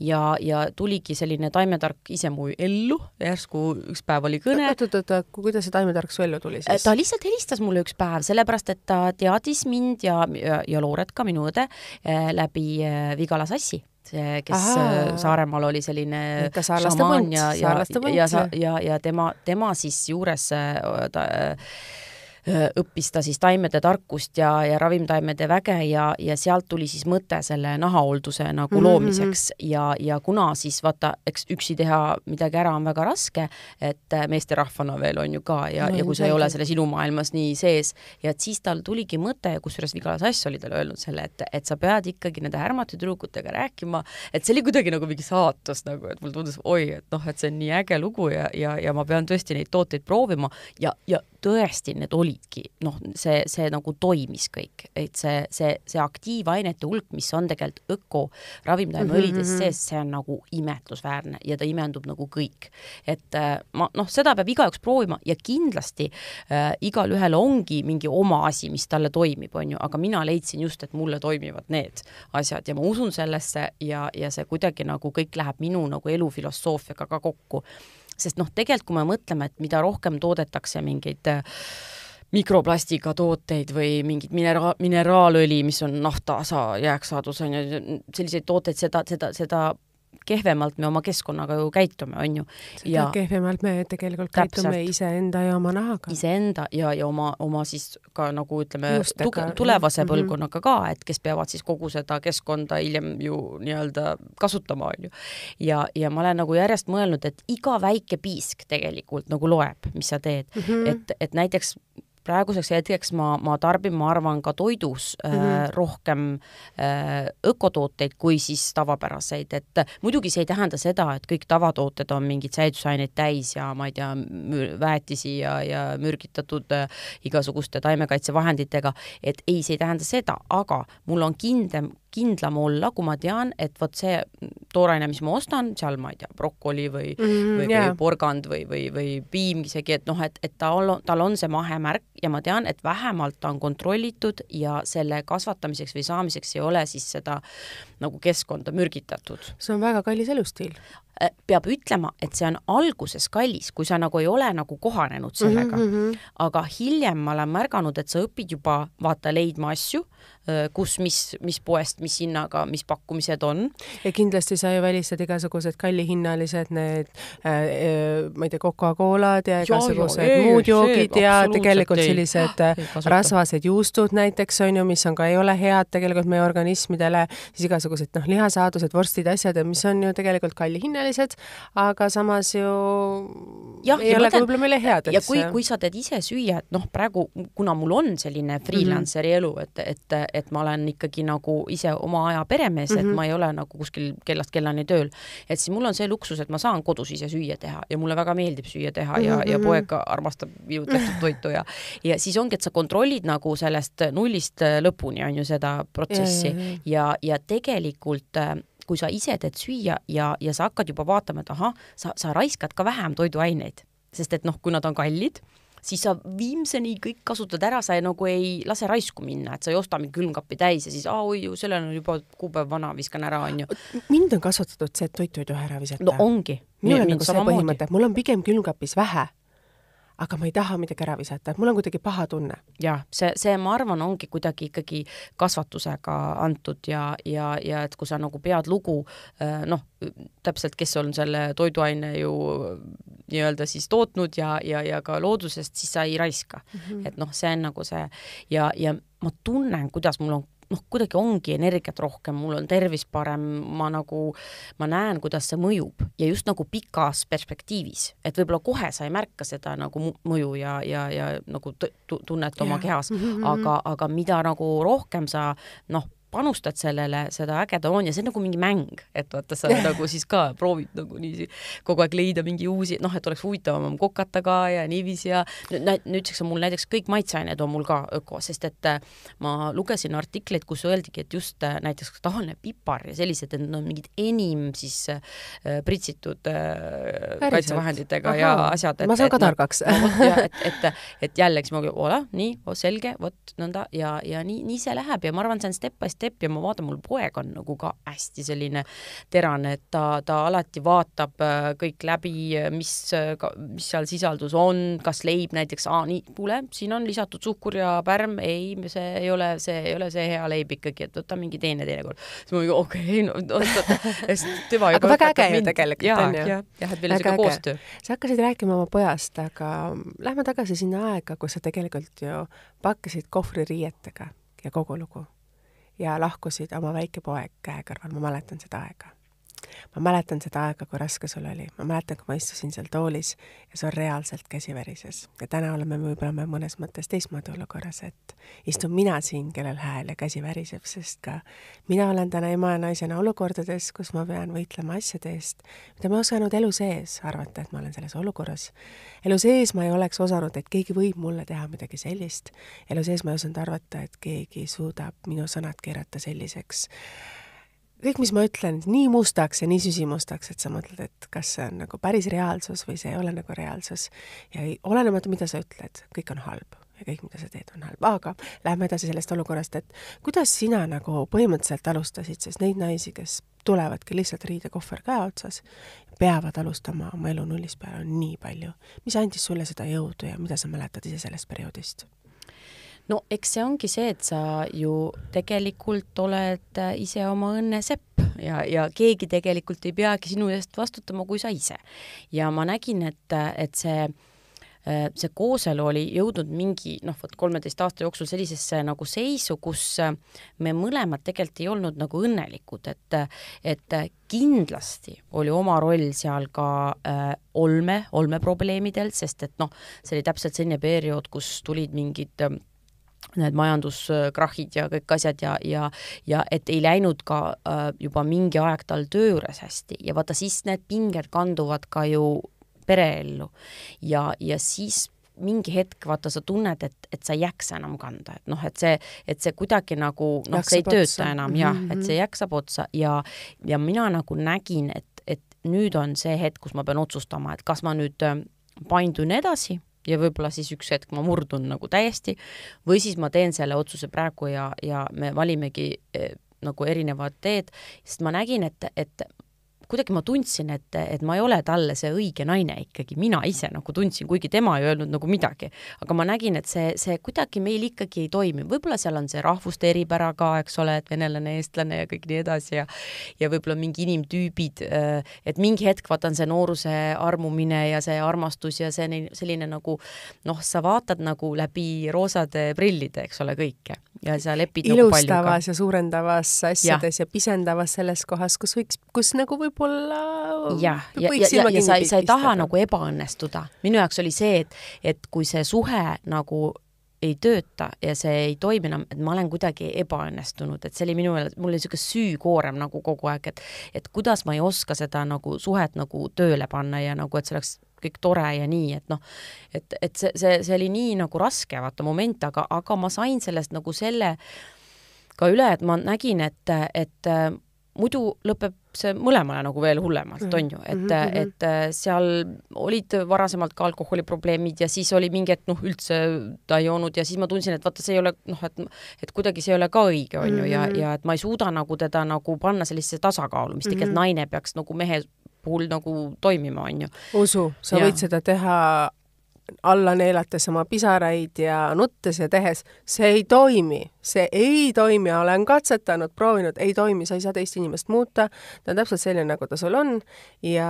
ja, ja tuligi selline taimetark ise mu ellu, järsku üks päev oli kõne. oot, oot, oot, kuidas see taimetark su ellu tuli siis? ta lihtsalt helistas mulle üks päev, sellepärast et ta teadis mind ja, ja, ja Looret ka, minu õde, eh, läbi eh, Vigala sassi see, kes Aha. Eh, Saaremaal oli selline šamaan ja, ja, ja, ja, ja tema, tema siis juures ta, õppis ta siis taimede tarkust ja, ja ravimtaimede väge ja, ja sealt tuli siis mõte selle nahahoolduse nagu mm -hmm. loomiseks mhm. ja, ja kuna siis vaata, eks üksi teha midagi ära on väga raske, et äh, meesterahvana veel on ju ka ja no,, ja kui sa ei ole selles ilumaailmas nii sees ja et siis tal tuligi mõte ja kusjuures Nicolas Ass oli talle öelnud selle, et, et sa pead ikkagi nende härmatud tüdrukutega rääkima, et see oli kuidagi nagu mingi saatus nagu, et mulle tundus oi, et noh, et see on nii äge lugu ja, ja, ja ma pean tõesti neid tooteid proovima ja, ja tõesti need olidki, noh, see, see nagu toimis kõik, et see, see, see aktiivainete hulk, mis on tegelikult öko ravimtaimeõlides mhm, mm -hmm. sees, see on nagu imetlusväärne ja ta imendub nagu kõik. et äh, ma noh, seda peab igaüks proovima ja kindlasti äh, igalühel ongi mingi oma asi, mis talle toimib, on ju, aga mina leidsin just, et mulle toimivad need asjad ja ma usun sellesse ja, ja see kuidagi nagu kõik läheb minu nagu elufilosoofiaga ka kokku sest noh, tegelikult kui me mõtleme, et mida rohkem toodetakse mingeid äh, mikroplastiga tooteid või mingit minera-, mineraalõli, mis on nafta, sa, jääksaadus on ju, selliseid tooteid, seda, seda, seda kehvemalt me oma keskkonnaga ju käitume, on ju. seda kehvemalt me tegelikult käitume iseenda ja oma nahaga. iseenda ja, ja oma, oma siis ka nagu ütleme, tulevase mhm. põlvkonnaga mm -hmm. ka, et kes peavad siis kogu seda keskkonda hiljem ju nii-öelda kasutama, on ju. ja, ja ma olen nagu järjest mõelnud, et iga väike piisk tegelikult nagu loeb, mis sa teed mm, -hmm. et, et näiteks praeguseks hetkeks ma, ma tarbin, ma arvan, ka toidus mm -hmm. äh, mhm. rohkem äh, ökotooteid kui siis tavapäraseid, et muidugi see ei tähenda seda, et kõik tavatooted on mingeid säilitusaineid täis ja ma ei tea, väetisi ja, ja mürgitatud äh, igasuguste taimekaitsevahenditega, et ei, see ei tähenda seda, aga mul on kindlam kindlam olla, kui ma tean, et vot see tooraine, mis ma ostan, seal ma ei tea, brokoli või mm, -hmm, või, yeah. või porgand või, või, või piim isegi, et noh, et, et tal on, tal on see mahemärk ja ma tean, et vähemalt ta on kontrollitud ja selle kasvatamiseks või saamiseks ei ole siis seda nagu keskkonda mürgitatud. see on väga kallis elustiil. Äh, peab ütlema, et see on alguses kallis, kui sa nagu ei ole nagu kohanenud mhm, sellega mm. -hmm. aga hiljem ma olen märganud, et sa õpid juba vaata leidma asju, äh, kus, mis, mis poest, mis hinnaga, mis pakkumised on. ja kindlasti sa ju välistad igasugused kallihinnalised need äh, äh ma ei tea, Coca-Colad ja igasugused ja, ja, muud joogid see, ja tegelikult ei. sellised ah, ei, rasvased juustud näiteks on ju, mis on ka, ei ole head tegelikult meie organismidele, siis igasugused noh, lihasaadused, vorstid, asjad, mis on ju tegelikult kallihinnalised turvalised, aga samas ju jah, ei ja ole ka võib-olla meile head. ja kui, kui sa teed ise süüa, et noh, praegu kuna mul on selline freelanceri mm -hmm. elu, et, et, et ma olen ikkagi nagu ise oma aja peremees mm, -hmm. et mhm. ma ei ole nagu kuskil kellast kellani tööl, et siis mul on see luksus, et ma saan kodus ise süüa teha ja mulle väga meeldib süüa teha ja mm, -hmm. ja mhm. poeg armastab ju tehtud toitu ja, ja siis ongi, et sa kontrollid nagu sellest nullist lõpuni on ju seda protsessi ja, ja, ja, ja tegelikult kui sa ise teed süüa ja, ja sa hakkad juba vaatama, et ahah, sa, sa raiskad ka vähem toiduaineid, sest et noh, kui nad on kallid, siis sa viimseni kõik kasutad ära, sa ei, nagu ei lase raisku minna, et sa ei osta mingi külmkappi täis ja siis aa oi, sellel on juba kuupäev vana, viskan ära, onju. mind on kasvatatud see, et toitu ei tohi ära visata. no ongi. minul on nagu see põhimõte, et mul on pigem külmkapis vähe aga ma ei taha midagi ära visata, et mul on kuidagi paha tunne. jah, see, see, ma arvan, ongi kuidagi ikkagi kasvatusega antud ja, ja, ja et kui sa nagu pead lugu äh, noh, täpselt, kes on selle toiduaine ju äh, nii-öelda siis tootnud ja, ja, ja ka loodusest, siis sa ei raiska mm. -hmm. et noh, see on nagu see ja, ja ma tunnen, kuidas mul on noh, kuidagi ongi energiat rohkem, mul on tervis parem, ma nagu, ma näen, kuidas see mõjub ja just nagu pikas perspektiivis, et võib-olla kohe sa ei märka seda nagu mõju ja, ja, ja nagu tunnet oma kehas, mhm, mhm, aga, mhm. aga mida nagu rohkem sa noh, panustad sellele, seda äge ta on ja see on nagu mingi mäng, et vaata, sa nagu siis ka proovid nagu niiviisi kogu aeg leida mingi uusi, noh, et oleks huvitavam kokata ka ja niiviisi ja nüüdseks on mul näiteks kõik maitseained on mul ka öko, sest et äh, ma lugesin artikleid, kus öeldigi, et just äh, näiteks tahaline pipar ja sellised, et need on mingid enim siis äh, pritsitud Päriselt. kaitsevahenditega Aha. ja asjad. ma saan ka noh, targaks. et, et, et jälle, eks ma, nii, oh, selge, vot nõnda ja, ja nii, nii see läheb ja ma arvan, see on step by step Stepp ja ma vaatan, mul poeg on nagu ka hästi selline terane, et ta, ta alati vaatab äh, kõik läbi, äh, mis, äh, mis seal sisaldus on, kas leib näiteks, aa nii, kuule, siin on lisatud suhkur ja pärm, ei, see ei ole, see ei ole see hea leib ikkagi, et võta mingi teine teinekord. siis ma okei okay,, no oot-oot, tema juba aga väga äge ju tegelikult ja, on ju. jah ja,, et meil on selline koostöö. sa hakkasid rääkima oma pojast, aga lähme tagasi sinna aega, kus sa tegelikult ju pakkisid kohvririietega ja kogu lugu ja lahkusid oma väike poeg käe kõrval, ma mäletan seda aega ma mäletan seda aega, kui raske sul oli, ma mäletan, kui ma istusin seal toolis ja sul reaalselt käsi verises ja täna oleme võib-olla me mõnes mõttes teistmoodi olukorras, et istun mina siin, kellel hääl ja käsi väriseb, sest ka mina olen täna ema ja naisena olukordades, kus ma pean võitlema asjade eest, mida ma ei osanud elu sees arvata, et ma olen selles olukorras. elu sees ma ei oleks osanud, et keegi võib mulle teha midagi sellist. elu sees ma ei osanud arvata, et keegi suudab minu sõnad keerata selliseks kõik, mis ma ütlen, nii mustaks ja nii süsimustaks, et sa mõtled, et kas see on nagu päris reaalsus või see ei ole nagu reaalsus. ja ei, olenemata, mida sa ütled, kõik on halb ja kõik, mida sa teed, on halb, aga lähme edasi sellest olukorrast, et kuidas sina nagu põhimõtteliselt alustasid siis neid naisi, kes tulevadki lihtsalt riidekohver käe otsas, peavad alustama oma elu nullist peale, on nii palju. mis andis sulle seda jõudu ja mida sa mäletad ise sellest perioodist? no eks see ongi see, et sa ju tegelikult oled äh, ise oma õnne sepp ja, ja keegi tegelikult ei peagi sinu eest vastutama, kui sa ise. ja ma nägin, et, äh, et see äh, see kooselu oli jõudnud mingi noh, vot kolmeteist aasta jooksul sellisesse nagu seisu, kus me mõlemad tegelikult ei olnud nagu õnnelikud, et et kindlasti oli oma roll seal ka äh, olme, olmeprobleemidel, sest et noh, see oli täpselt selline periood, kus tulid mingid äh, need majanduskrahhid ja kõik asjad ja, ja, ja et ei läinud ka äh, juba mingi aeg tal töö juures hästi ja vaata siis need pinged kanduvad ka ju pereellu ja, ja siis mingi hetk vaata, sa tunned, et, et sa ei jaksa enam kanda, et noh, et see, et see kuidagi nagu noh, see ei otsa. tööta enam mm -hmm. jah, et mhm. see jaksab otsa ja, ja mina nagu nägin, et, et nüüd on see hetk, kus ma pean otsustama, et kas ma nüüd ähm, paindun edasi ja võib-olla siis üks hetk ma murdun nagu täiesti, või siis ma teen selle otsuse praegu ja, ja me valimegi eh, nagu erinevad teed, sest ma nägin, et, et kuidagi ma tundsin, et, et ma ei ole talle see õige naine ikkagi, mina ise nagu tundsin, kuigi tema ei öelnud nagu midagi. aga ma nägin, et see, see kuidagi meil ikkagi ei toimi, võib-olla seal on see rahvuste eripära ka, eks ole, et venelane, eestlane ja kõik nii edasi ja ja võib-olla mingi inimtüübid, äh, et mingi hetk, vaata, on see nooruse armumine ja see armastus ja see selline nagu noh, sa vaatad nagu läbi roosade prillide, eks ole, kõike ja sa lepid ilustavas nagu paljuga. ja suurendavas asjades ja. ja pisendavas selles kohas, kus võiks, kus nagu võib-olla jah, ja, ja, ja, ja sa, sa ei taha nagu ebaõnnestuda. minu jaoks oli see, et, et kui see suhe nagu ei tööta ja see ei toimi enam, et ma olen kuidagi ebaõnnestunud, et see oli minu, mul oli niisugune süükoorem nagu kogu aeg, et et kuidas ma ei oska seda nagu suhet nagu tööle panna ja nagu, et see oleks kõik tore ja nii, et noh, et, et see, see, see oli nii nagu raske vaata moment, aga, aga ma sain sellest nagu selle ka üle, et ma nägin, et, et äh, muidu lõpeb see mõlemale nagu veel hullemalt, mhm. on ju, et mm, -hmm. et äh, seal olid varasemalt ka alkoholiprobleemid ja siis oli mingi, et noh, üldse ta ei joonud ja siis ma tundsin, et vaata, see ei ole noh, et et kuidagi see ei ole ka õige, on ju, ja, mhm. ja et ma ei suuda nagu teda nagu panna sellisesse tasakaalu, mis tegelikult mm -hmm. naine peaks nagu mehe puhul nagu toimima, on ju. usu, sa ja. võid seda teha alla neelates oma pisaraid ja nuttes ja tehes, see ei toimi, see ei toimi, olen katsetanud, proovinud, ei toimi, sa ei saa teist inimest muuta, ta on täpselt selline, nagu ta sul on ja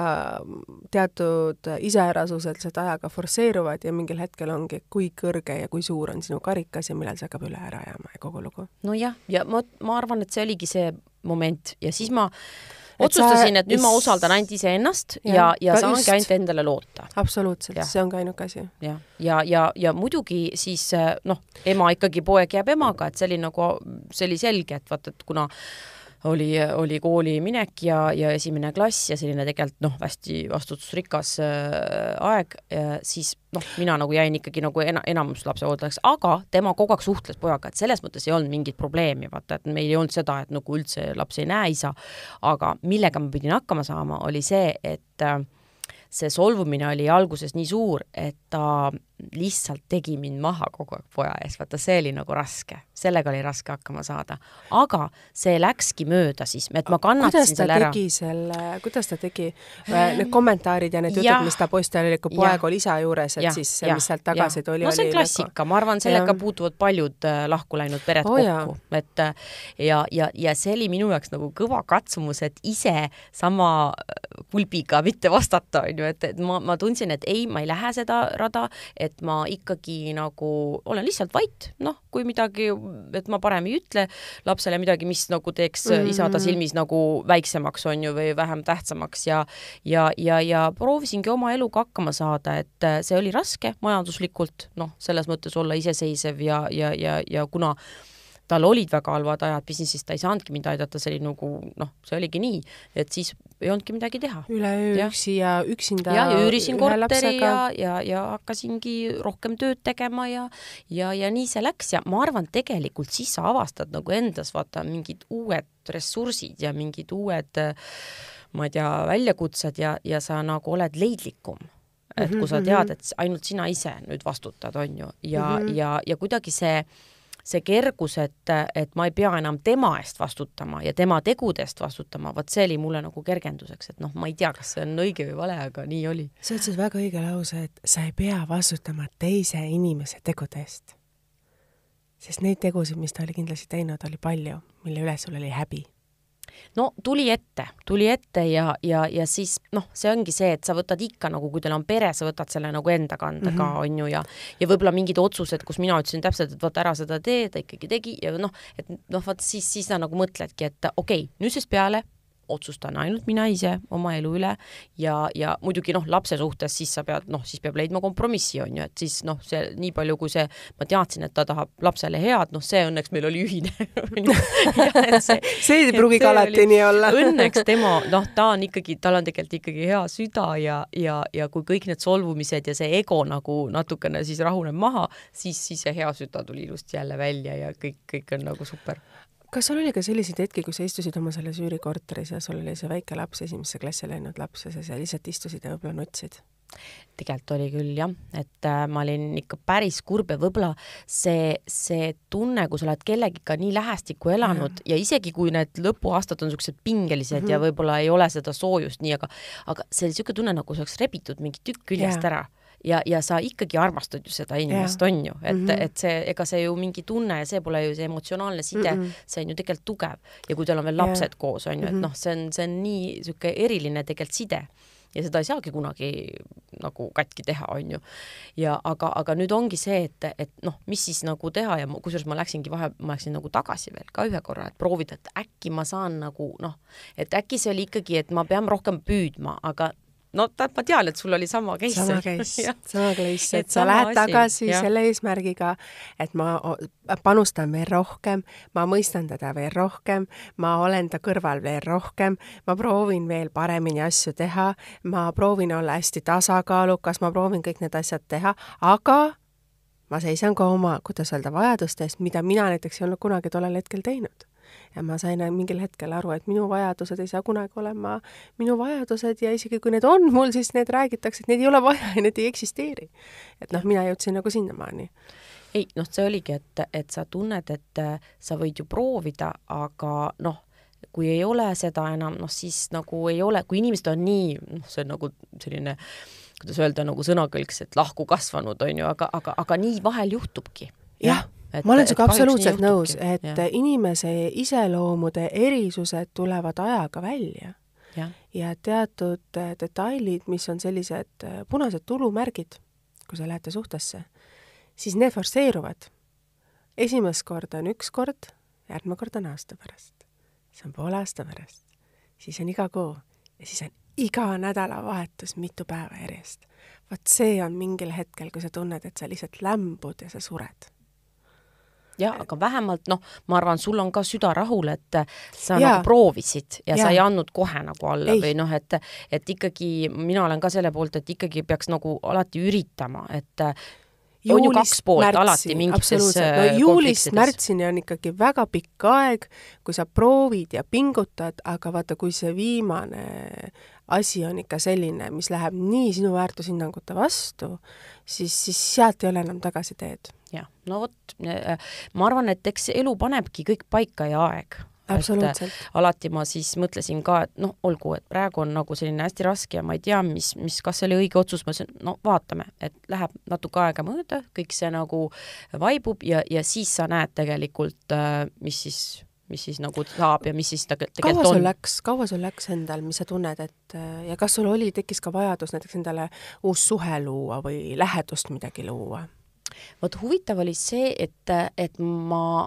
teatud iseärasused seda ajaga forsseeruvad ja mingil hetkel ongi, kui kõrge ja kui suur on sinu karikas ja millal see hakkab üle ära jääma ja kogu lugu. nojah, ja ma, ma arvan, et see oligi see moment ja siis ma otsustasin, et nüüd ma usaldan ainult iseennast ja, ja, ja saangi ainult endale loota. absoluutselt, see on ka ainuke asi. jah, ja, ja, ja, ja, ja muidugi siis noh, ema ikkagi, poeg jääb emaga, et see oli nagu, see oli selge, et vaata, et kuna oli, oli kooliminek ja, ja esimene klass ja selline tegelikult noh, hästi vastutusrikas äh, aeg, siis noh, mina nagu jäin ikkagi nagu ena, enamus lapsehooldajaks, aga tema kogu aeg suhtles pojaga, et selles mõttes ei olnud mingit probleemi, vaata, et meil ei olnud seda, et nagu üldse lapsi ei näe isa, aga millega ma pidin hakkama saama, oli see, et äh, see solvumine oli alguses nii suur, et ta lihtsalt tegi mind maha kogu aeg poja ees, vaata see oli nagu raske, sellega oli raske hakkama saada. aga see läkski mööda siis, et ma kannatasin selle ära. selle, kuidas ta tegi äh, need kommentaarid ja need jutud, mis ta postil oli, kui poeg oli isa juures, et ja, siis ja, mis sealt tagasi tuli. no see on klassika, nagu- ma arvan, sellega ja. puutuvad paljud äh, lahku läinud pered oh, kokku, et äh, ja, ja, ja see oli minu jaoks nagu kõva katsumus, et ise sama kulbiga mitte vastata, on ju, et, et ma, ma tundsin, et ei, ma ei lähe seda rada, et et ma ikkagi nagu olen lihtsalt vait, noh, kui midagi, et ma parem ei ütle lapsele midagi, mis nagu teeks mm -hmm. isa ta silmis nagu väiksemaks, on ju, või vähem tähtsamaks ja ja, ja, ja proovisingi oma eluga hakkama saada, et äh, see oli raske majanduslikult, noh, selles mõttes olla iseseisev ja, ja, ja, ja kuna tal olid väga halvad ajad businessis, ta ei saanudki mind aidata, see oli nagu noh, see oligi nii, et siis ei olnudki midagi teha. üleöö üksi ja üksinda. ja, ja üürisin korteri ja, ja, ja hakkasingi rohkem tööd tegema ja, ja, ja nii see läks ja ma arvan, tegelikult siis sa avastad nagu endas vaata mingid uued ressursid ja mingid uued ma ei tea, väljakutsed ja, ja sa nagu oled leidlikum et mhm, kui sa mhm. tead, et ainult sina ise nüüd vastutad, on ju, ja mm, -hmm. ja, ja kuidagi see see kergus, et, et ma ei pea enam tema eest vastutama ja tema tegude eest vastutama, vot see oli mulle nagu kergenduseks, et noh, ma ei tea, kas see on õige või vale, aga nii oli. sa ütlesid väga õige lause, et sa ei pea vastutama teise inimese tegude eest. sest neid tegusid, mis ta oli kindlasti teinud, oli palju, mille üle sul oli häbi no tuli ette, tuli ette ja, ja, ja siis noh, see ongi see, et sa võtad ikka nagu, kui teil on pere, sa võtad selle nagu enda kanda mm -hmm. ka, mhm. on ju, ja ja võib-olla mingid otsused, kus mina ütlesin täpselt, et vaata, ära seda tee, ta ikkagi tegi ja noh, et noh, vaat siis, siis sa nagu mõtledki, et okei okay,, nüüdsest peale otsustan ainult mina ise oma elu üle ja, ja muidugi noh, lapse suhtes siis sa pead noh, siis peab leidma kompromissi on ju, et siis noh, see nii palju, kui see, ma teadsin, et ta tahab lapsele head, noh, see õnneks meil oli ühine see, see ei pruugi ka alati nii olla õnneks tema noh, ta on ikkagi, tal on tegelikult ikkagi hea süda ja, ja, ja kui kõik need solvumised ja see ego nagu natukene siis rahuneb maha, siis, siis see hea süda tuli ilusti jälle välja ja kõik, kõik on nagu super kas sul oli ka selliseid hetki, kui sa istusid oma selles üürikorteris ja sul oli see väike laps, esimesse klassi läinud laps ja sa lihtsalt istusid ja võib-olla nutsid? tegelikult oli küll jah, et äh, ma olin ikka päris kurb ja võib-olla see, see tunne, kui sa oled kellegiga nii lähestikku elanud mm. ja isegi kui need lõpuaastad on siuksed pingelised mm -hmm. ja mhm. võib-olla ei ole seda soojust nii, aga, aga see niisugune tunne, nagu see oleks rebitud mingi tükk küljest yeah. ära ja, ja sa ikkagi armastad ju seda inimest, on ju, et mm, -hmm. et see, ega see ju mingi tunne ja see pole ju see emotsionaalne side mm, -hmm. see on ju tegelikult tugev ja kui teil on veel lapsed ja. koos, on ju, et mhm. noh, see on, see on nii niisugune eriline tegelikult side ja seda ei saagi kunagi nagu katki teha, on ju. ja aga, aga nüüd ongi see, et, et noh, mis siis nagu teha ja kusjuures ma läksingi vahe, ma läksin nagu tagasi veel ka ühe korra, et proovida, et äkki ma saan nagu noh, et äkki see oli ikkagi, et ma pean rohkem püüdma, aga no ta, ma tean, et sul oli sama case. sama case, sama case, et sa lähed asi. tagasi ja. selle eesmärgiga, et ma panustan veel rohkem, ma mõistan teda veel rohkem, ma olen ta kõrval veel rohkem, ma proovin veel paremini asju teha, ma proovin olla hästi tasakaalukas, ma proovin kõik need asjad teha, aga ma seisan ka oma, kuidas öelda, vajaduste eest, mida mina näiteks ei olnud kunagi tollel hetkel teinud ja ma sain mingil hetkel aru, et minu vajadused ei saa kunagi olema minu vajadused ja isegi kui need on mul, siis need räägitakse, et neid ei ole vaja ja need ei eksisteeri. et noh, mina jõudsin nagu sinnamaani ei noh, see oligi, et, et sa tunned, et äh, sa võid ju proovida, aga noh, kui ei ole seda enam, noh siis nagu ei ole, kui inimesed on nii, noh, see on nagu selline kuidas öelda, nagu sõnakõlks, et lahku kasvanud, on ju, aga, aga, aga nii vahel juhtubki. jah ja Et, ma olen sinuga absoluutselt nõus, et ja. inimese iseloomude erisused tulevad ajaga välja. ja teatud äh, detailid, mis on sellised äh, punased tulumärgid, kui sa lähete suhtesse, siis need forsseeruvad. esimest korda on üks kord, järgmine kord on aasta pärast, siis on poole aasta pärast, siis on iga kuu ja siis on iga nädalavahetus mitu päeva järjest. vot see on mingil hetkel, kui sa tunned, et sa lihtsalt lämbud ja sa sured jah, aga vähemalt noh, ma arvan, sul on ka süda rahul, et äh, sa ja. nagu proovisid ja, ja sa ei andnud kohe nagu alla ei. või noh, et et ikkagi mina olen ka selle poolt, et ikkagi peaks nagu alati üritama, et äh, on ju kaks poolt märtsi, alati mingitses äh, no, juulist märtsini on ikkagi väga pikk aeg, kui sa proovid ja pingutad, aga vaata, kui see viimane asi on ikka selline, mis läheb nii sinu väärtushinnangute vastu, siis, siis sealt ei ole enam tagasi teed. jah, no vot, äh, ma arvan, et eks elu panebki kõik paika ja aeg et äh, alati ma siis mõtlesin ka, et noh, olgu, et praegu on nagu selline hästi raske ja ma ei tea, mis, mis, kas see oli õige otsus, ma ütlesin, no vaatame, et läheb natuke aega mööda, kõik see nagu vaibub ja, ja siis sa näed tegelikult, äh, mis siis, mis siis nagu saab ja mis siis tegelikult kaua sul on. läks, kaua sul läks endal, mis sa tunned, et äh, ja kas sul oli, tekkis ka vajadus näiteks endale uus suhe luua või lähedust midagi luua? vot huvitav oli see, et, et ma,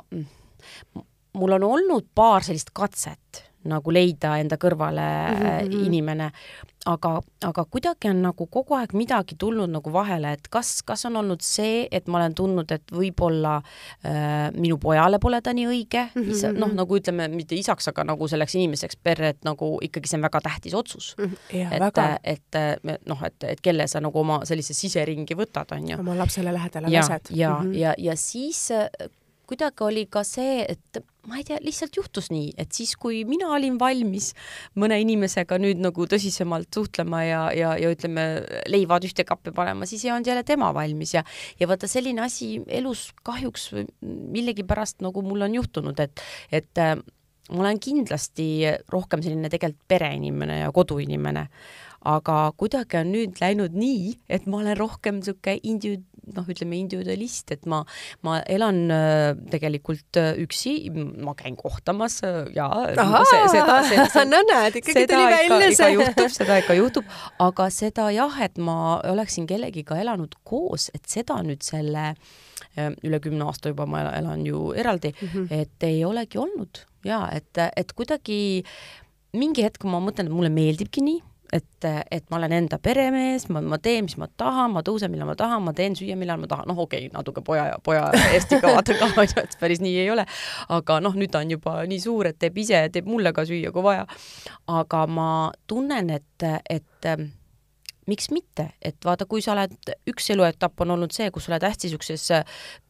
ma mul on olnud paar sellist katset nagu leida enda kõrvale mm -hmm. inimene, aga, aga kuidagi on nagu kogu aeg midagi tulnud nagu vahele, et kas, kas on olnud see, et ma olen tundnud, et võib-olla äh, minu pojale pole ta nii õige mm -hmm., isa, mhm, noh, mhm. nagu ütleme, mitte isaks, aga nagu selleks inimeseks perre, et nagu ikkagi see on väga tähtis otsus mm. -hmm. et, äh, et, et äh, noh, et, et kelle sa nagu oma sellise siseringi võtad, on ju. oma lapsele lähedale lased. ja, ja mm, -hmm. ja, ja siis kuidagi oli ka see, et ma ei tea, lihtsalt juhtus nii, et siis, kui mina olin valmis mõne inimesega nüüd nagu tõsisemalt suhtlema ja, ja, ja ütleme, leivad ühte kappi panema, siis ei olnud jälle tema valmis ja ja vaata, selline asi elus kahjuks millegipärast nagu mul on juhtunud, et, et äh, ma olen kindlasti rohkem selline tegelikult pereinimene ja koduinimene, aga kuidagi on nüüd läinud nii, et ma olen rohkem niisugune individu-, noh, ütleme individualist, et ma, ma elan äh, tegelikult äh, üksi, ma käin kohtamas äh, ja Aha, see, seda, seda, seda, no näed, ikkagi tuli välja see. juhtub, seda ikka juhtub, aga seda jah, et ma oleksin kellegiga elanud koos, et seda nüüd selle üle kümne aasta juba ma elan ju eraldi mm, -hmm. et ei olegi olnud ja et, et kuidagi mingi hetk ma mõtlen, et mulle meeldibki nii et, et ma olen enda peremees, ma, ma teen, mis ma tahan, ma tõusen, millal ma tahan, ma teen süüa, millal ma tahan, noh, okei okay,, natuke poja, poja eest ikka vaatan ka, et päris nii ei ole. aga noh, nüüd ta on juba nii suur, et teeb ise, teeb mulle ka süüa, kui vaja. aga ma tunnen, et, et ähm, miks mitte, et vaata, kui sa oled, üks eluetapp on olnud see, kus sa oled hästi siukses äh,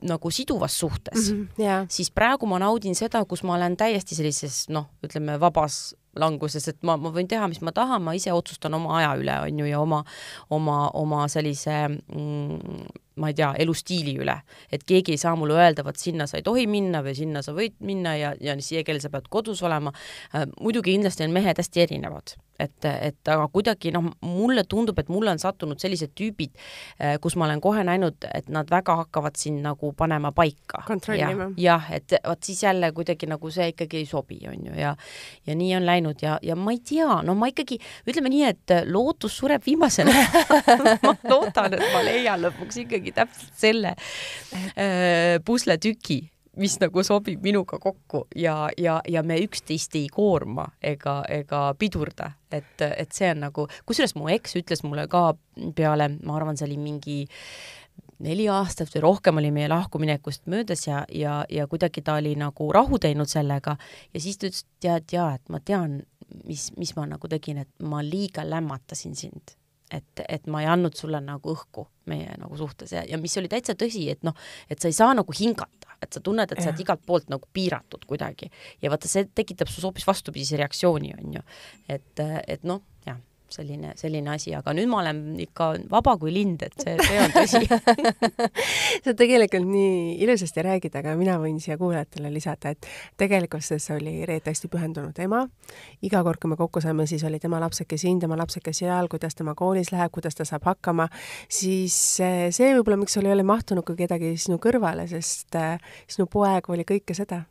nagu siduvas suhtes mm, -hmm, yeah. siis praegu ma naudin seda, kus ma olen täiesti sellises noh, ütleme vabas languses, et ma, ma võin teha, mis ma tahan, ma ise otsustan oma aja üle, on ju, ja oma, oma, oma sellise mm, ma ei tea, elustiili üle. et keegi ei saa mulle öelda, vot sinna sa ei tohi minna või sinna sa võid minna ja, ja siia kell sa pead kodus olema. Äh, muidugi kindlasti on mehed hästi erinevad, et, et aga kuidagi noh, mulle tundub, et mulle on sattunud sellised tüübid, äh, kus ma olen kohe näinud, et nad väga hakkavad sind nagu panema paika. kontrollima ja,. jah, et vot siis jälle kuidagi nagu see ikkagi ei sobi, on ju, ja ja nii on läinud ja, ja ma ei tea, no ma ikkagi, ütleme nii, et lootus sureb viimasena ma loodan, et ma leian lõpuks ikkagi leiangi täpselt selle äh, pusletüki mis nagu sobib minuga kokku ja, ja, ja me üksteist ei koorma ega, ega pidurda, et, et see on nagu, kusjuures mu eks ütles mulle ka peale, ma arvan, see oli mingi neli aastat või rohkem oli meie lahkuminekust möödas ja, ja, ja kuidagi ta oli nagu rahu teinud sellega ja siis ta ütles, et tead ja, et ma tean, mis, mis ma nagu tegin, et ma liiga lämmatasin sind et, et ma ei andnud sulle nagu õhku meie nagu suhtes ja, ja mis oli täitsa tõsi, et noh, et sa ei saa nagu hingata, et sa tunned, et sa oled igalt poolt nagu piiratud kuidagi ja vaata, see tekitab sus hoopis vastupidise reaktsiooni, on ju. et, et noh, jah selline, selline asi, aga nüüd ma olen ikka vaba kui lind, et see, see on tõsi sa tegelikult nii ilusasti räägid, aga mina võin siia kuulajatele lisada, et tegelikkuses oli Reet hästi pühendunud ema. iga kord, kui me kokku saime, siis oli tema lapseke siin, tema lapseke seal, kuidas tema koolis läheb, kuidas ta saab hakkama, siis eh, see võib-olla, miks sul ei ole mahtunud ka kedagi sinu kõrvale, sest eh, sinu poeg oli kõike seda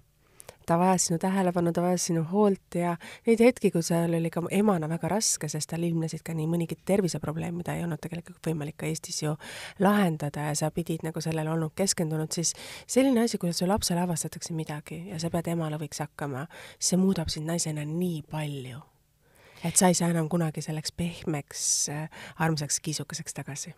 ta vajas sinu tähelepanu, ta vajas sinu hoolt ja neid hetki, kui seal oli ka emana väga raske, sest tal ilmnesid ka nii mõnigi terviseprobleem, mida ei olnud tegelikult võimalik ka Eestis ju lahendada ja sa pidid nagu sellele olnud keskendunud, siis selline asi, kuidas su lapsele avastatakse midagi ja sa pead emale võiks hakkama, see muudab sind naisena nii palju et sa ei saa enam kunagi selleks pehmeks äh, armsaks kiisukeseks tagasi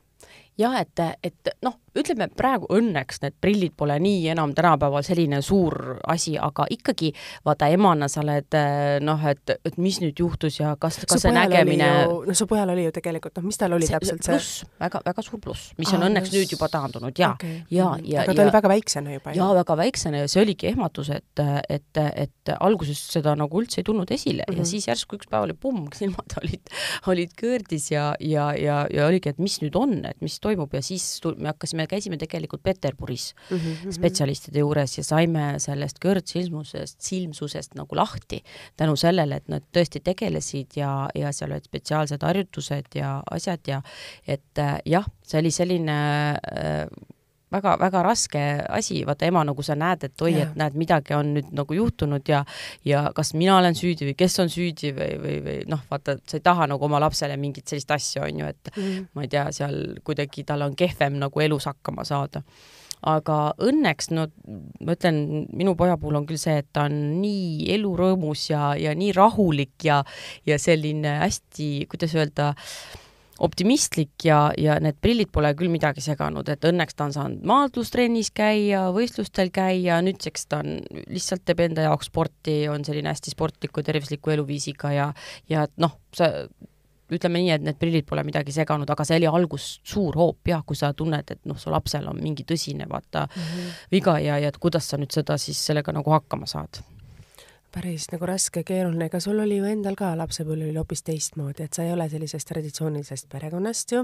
jah, et, et noh, ütleme praegu õnneks need prillid pole nii enam tänapäeval selline suur asi, aga ikkagi vaata emana sa oled eh, noh, et, et mis nüüd juhtus ja kas, kas see nägemine. no su pojal oli ju tegelikult noh, mis tal oli see, täpselt see? pluss, väga, väga suur pluss, mis ah, on õnneks pluss. nüüd juba taandunud ja okay., ja, mhm. ja. aga ta ja, oli väga väiksena juba. ja väga väiksena ja see oligi ehmatus, et, et, et alguses seda nagu üldse ei tulnud esile mm -hmm. ja mhm. siis järsku üks päev oli pumm, silmad olid, olid kõõrdis ja, ja, ja, ja oligi, et mis nüüd on, et mis toimub ja siis me hakkasime, käisime tegelikult Peterburis mm -hmm. spetsialistide juures ja saime sellest kõrgsilmsusest, silmsusest nagu lahti tänu sellele, et nad tõesti tegelesid ja, ja seal olid spetsiaalsed harjutused ja asjad ja et äh, jah, see oli selline äh, väga-väga raske asi, vaata ema nagu sa näed, et oi, et näed, midagi on nüüd nagu juhtunud ja ja kas mina olen süüdi või kes on süüdi või, või, või noh, vaata, sa ei taha nagu oma lapsele mingit sellist asja, on ju, et mm. ma ei tea, seal kuidagi tal on kehvem nagu elus hakkama saada aga õnneks no ma ütlen, minu poja puhul on küll see, et ta on nii elurõõmus ja, ja nii rahulik ja ja selline hästi, kuidas öelda äh, optimistlik ja, ja need prillid pole küll midagi seganud, et õnneks ta on saanud maadlustrennis käia, võistlustel käia, nüüdseks ta on, lihtsalt teeb enda jaoks sporti, on selline hästi sportliku, tervisliku eluviisiga ja, ja noh, sa ütleme nii, et need prillid pole midagi seganud, aga see oli algus suur hoop jah, kui sa tunned, et noh, su lapsel on mingi tõsine vaata mm -hmm. viga ja, ja et kuidas sa nüüd seda siis sellega nagu hakkama saad päris nagu raske, keeruline, aga sul oli ju endal ka lapsepõlv oli hoopis teistmoodi, et sa ei ole sellisest traditsioonilisest perekonnast ju.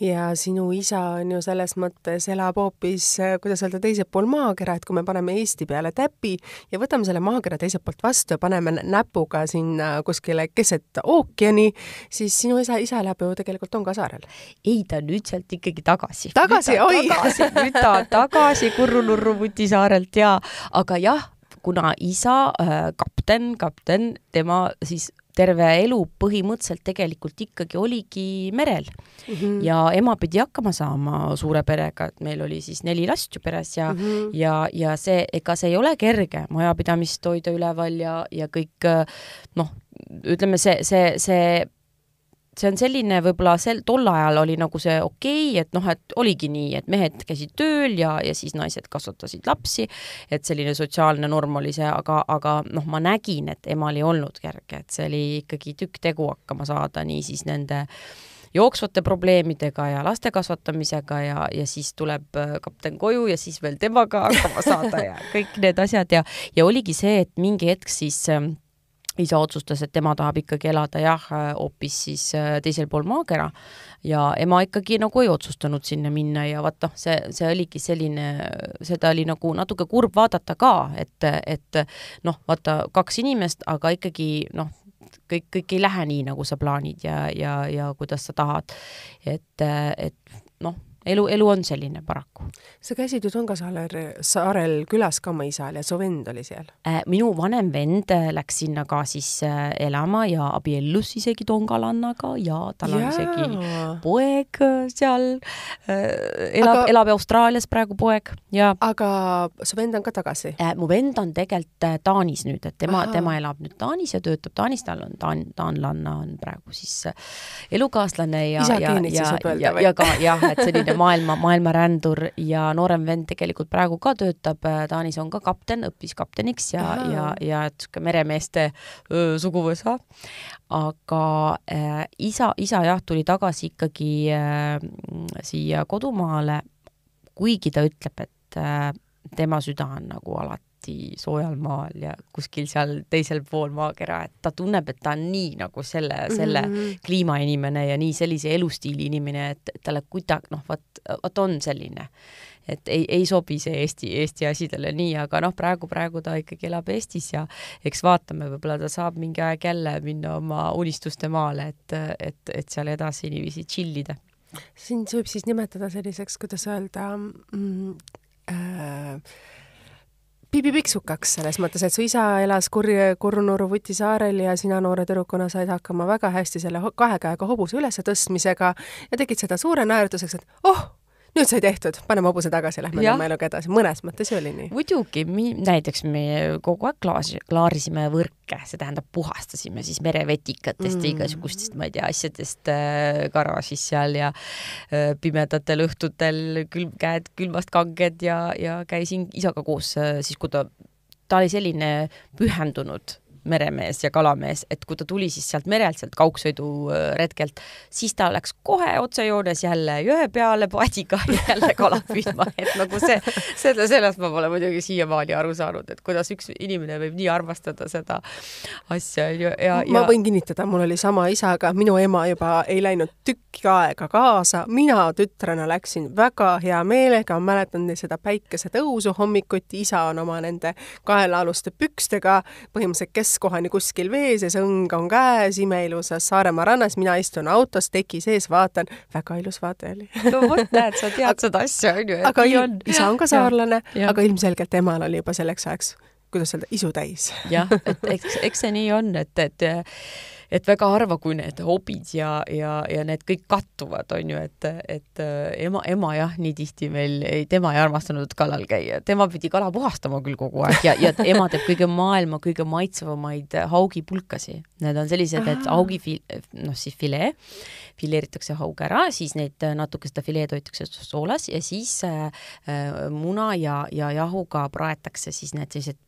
ja sinu isa on ju selles mõttes elab hoopis, äh, kuidas öelda, teisel pool maakera, et kui me paneme Eesti peale täpi ja võtame selle maakera teiselt poolt vastu ja paneme näpuga sinna kuskile keset ookeani, siis sinu isa, isa elab ju tegelikult on ka saarel. ei, ta on nüüd sealt ikkagi tagasi. tagasi, oi! nüüd ta tagasi Kurru-Nurru vutisaarelt ja, aga jah kuna isa äh,, kapten, kapten, tema siis terve elu põhimõtteliselt tegelikult ikkagi oligi merel mm. -hmm. ja ema pidi hakkama saama suure perega, et meil oli siis neli last ju peres ja mm, -hmm. ja, ja see, ega see ei ole kerge majapidamist hoida üleval ja, ja kõik äh, noh, ütleme see, see, see see on selline võib-olla sel, tol ajal oli nagu see okei okay,, et noh, et oligi nii, et mehed käisid tööl ja, ja siis naised kasvatasid lapsi, et selline sotsiaalne norm oli see, aga, aga noh, ma nägin, et emal ei olnud kerge, et see oli ikkagi tükk tegu hakkama saada niisiis nende jooksvate probleemidega ja laste kasvatamisega ja, ja siis tuleb äh, kapten koju ja siis veel temaga hakkama saada ja kõik need asjad ja, ja oligi see, et mingi hetk siis äh, isa otsustas, et tema tahab ikkagi elada jah, hoopis siis äh, teisel pool maakera ja ema ikkagi nagu ei otsustanud sinna minna ja vaat noh, see, see oligi selline, seda oli nagu natuke kurb vaadata ka, et, et noh, vaata kaks inimest, aga ikkagi noh, kõik, kõik ei lähe nii, nagu sa plaanid ja, ja, ja kuidas sa tahad. et, et noh elu, elu on selline paraku. sa käisid ju Tonga saarel, saarel külas ka oma isal ja su vend oli seal? Äh, minu vanem vend äh, läks sinna ka siis äh, elama ja abiellus isegi tongalannaga ja tal on isegi poeg seal, elab aga..., elab Austraalias praegu poeg ja. aga su vend on ka tagasi? mu vend on tegelikult Taanis nüüd, et tema, tema elab nüüd Taanis ja töötab Taanis, tal on taan-, taanlanna on praegu siis elukaaslane ja, ja, ja, ja, ja ka jah, et selline maailma, maailmarändur ja noorem vend tegelikult praegu ka töötab äh, Taanis, on ka kapten, õppis kapteniks ja, ja, ja sihuke meremeeste öö, suguvõsa. aga äh, isa, isa jah, tuli tagasi ikkagi äh, siia kodumaale, kuigi ta ütleb, et äh, tema süda on nagu alati eriti soojal maal ja kuskil seal teisel pool maakera, et ta tunneb, et ta on nii nagu selle, selle mm -hmm. kliimainimene ja nii sellise elustiili inimene, et talle kuidagi noh, vot, vot on selline. et ei, ei sobi see Eesti, Eesti asi talle nii, aga noh, praegu, praegu ta ikkagi elab Eestis ja eks vaatame, võib-olla ta saab mingi aeg jälle minna oma unistuste maale, et, et, et seal edasi niiviisi chill ida sind võib siis nimetada selliseks, kuidas öelda mm,, äh, pipipiksukaks selles mõttes, et su isa elas kurje, Kurnuru vutisaarel ja sina noore tüdrukuna said hakkama väga hästi selle kahe käega hobuse ülestõstmisega ja tegid seda suure naerutuseks, et oh, nüüd sai tehtud, paneme hobuse tagasi, lähme oma eluga edasi, mõnes mõttes oli nii. muidugi, näiteks me kogu aeg klaas, klaarisime võrke, see tähendab puhastasime siis merevetikatest mm. ja igasugustest, ma ei tea, asjadest äh, garaažis seal ja äh, pimedatel õhtutel külm käed külmast kanged ja, ja käisin isaga koos äh, siis, kui ta ta oli selline pühendunud meremees ja kalamees, et kui ta tuli siis sealt merelt, sealt kaugsõiduretkelt, äh, siis ta läks kohe otsejoones jälle jõe peale paadiga jälle kala püüdma, et nagu see, seda, sellest ma pole muidugi siiamaani aru saanud, et kuidas üks inimene võib nii armastada seda asja ja, ja. ma võin kinnitada, mul oli sama isaga, minu ema juba ei läinud tükki aega kaasa, mina tütrena läksin väga hea meelega, mäletan seda päikesetõusu hommikuti, isa on oma nende kaelaaluste pükstega põhimõtteliselt kes keskkohani kuskil vees ja see õng on käes imeilusas Saaremaa rannas, mina istun autos teki sees, vaatan, väga ilus vaade oli. no vot, näed, sa tead seda asja, on ju, et nii on. isa on ka saarlane, aga ilmselgelt emal oli juba selleks ajaks, kuidas öelda, isu täis. jah, et eks, eks see nii on, et, et et väga harva, kui need hobid ja, ja, ja need kõik kattuvad, on ju, et, et äh, ema, ema jah, nii tihti meil, tema ei armastanud kalal käia, tema pidi kala puhastama küll kogu aeg ja, ja ema teeb kõige maailma kõige maitsvamaid haugipulkasi. Need on sellised, et haugi fil-, noh siis filee, fileeritakse haug ära, siis neid äh, natuke seda fileed hoitakse soolas ja siis äh, äh, muna ja, ja jahuga praetakse siis need sellised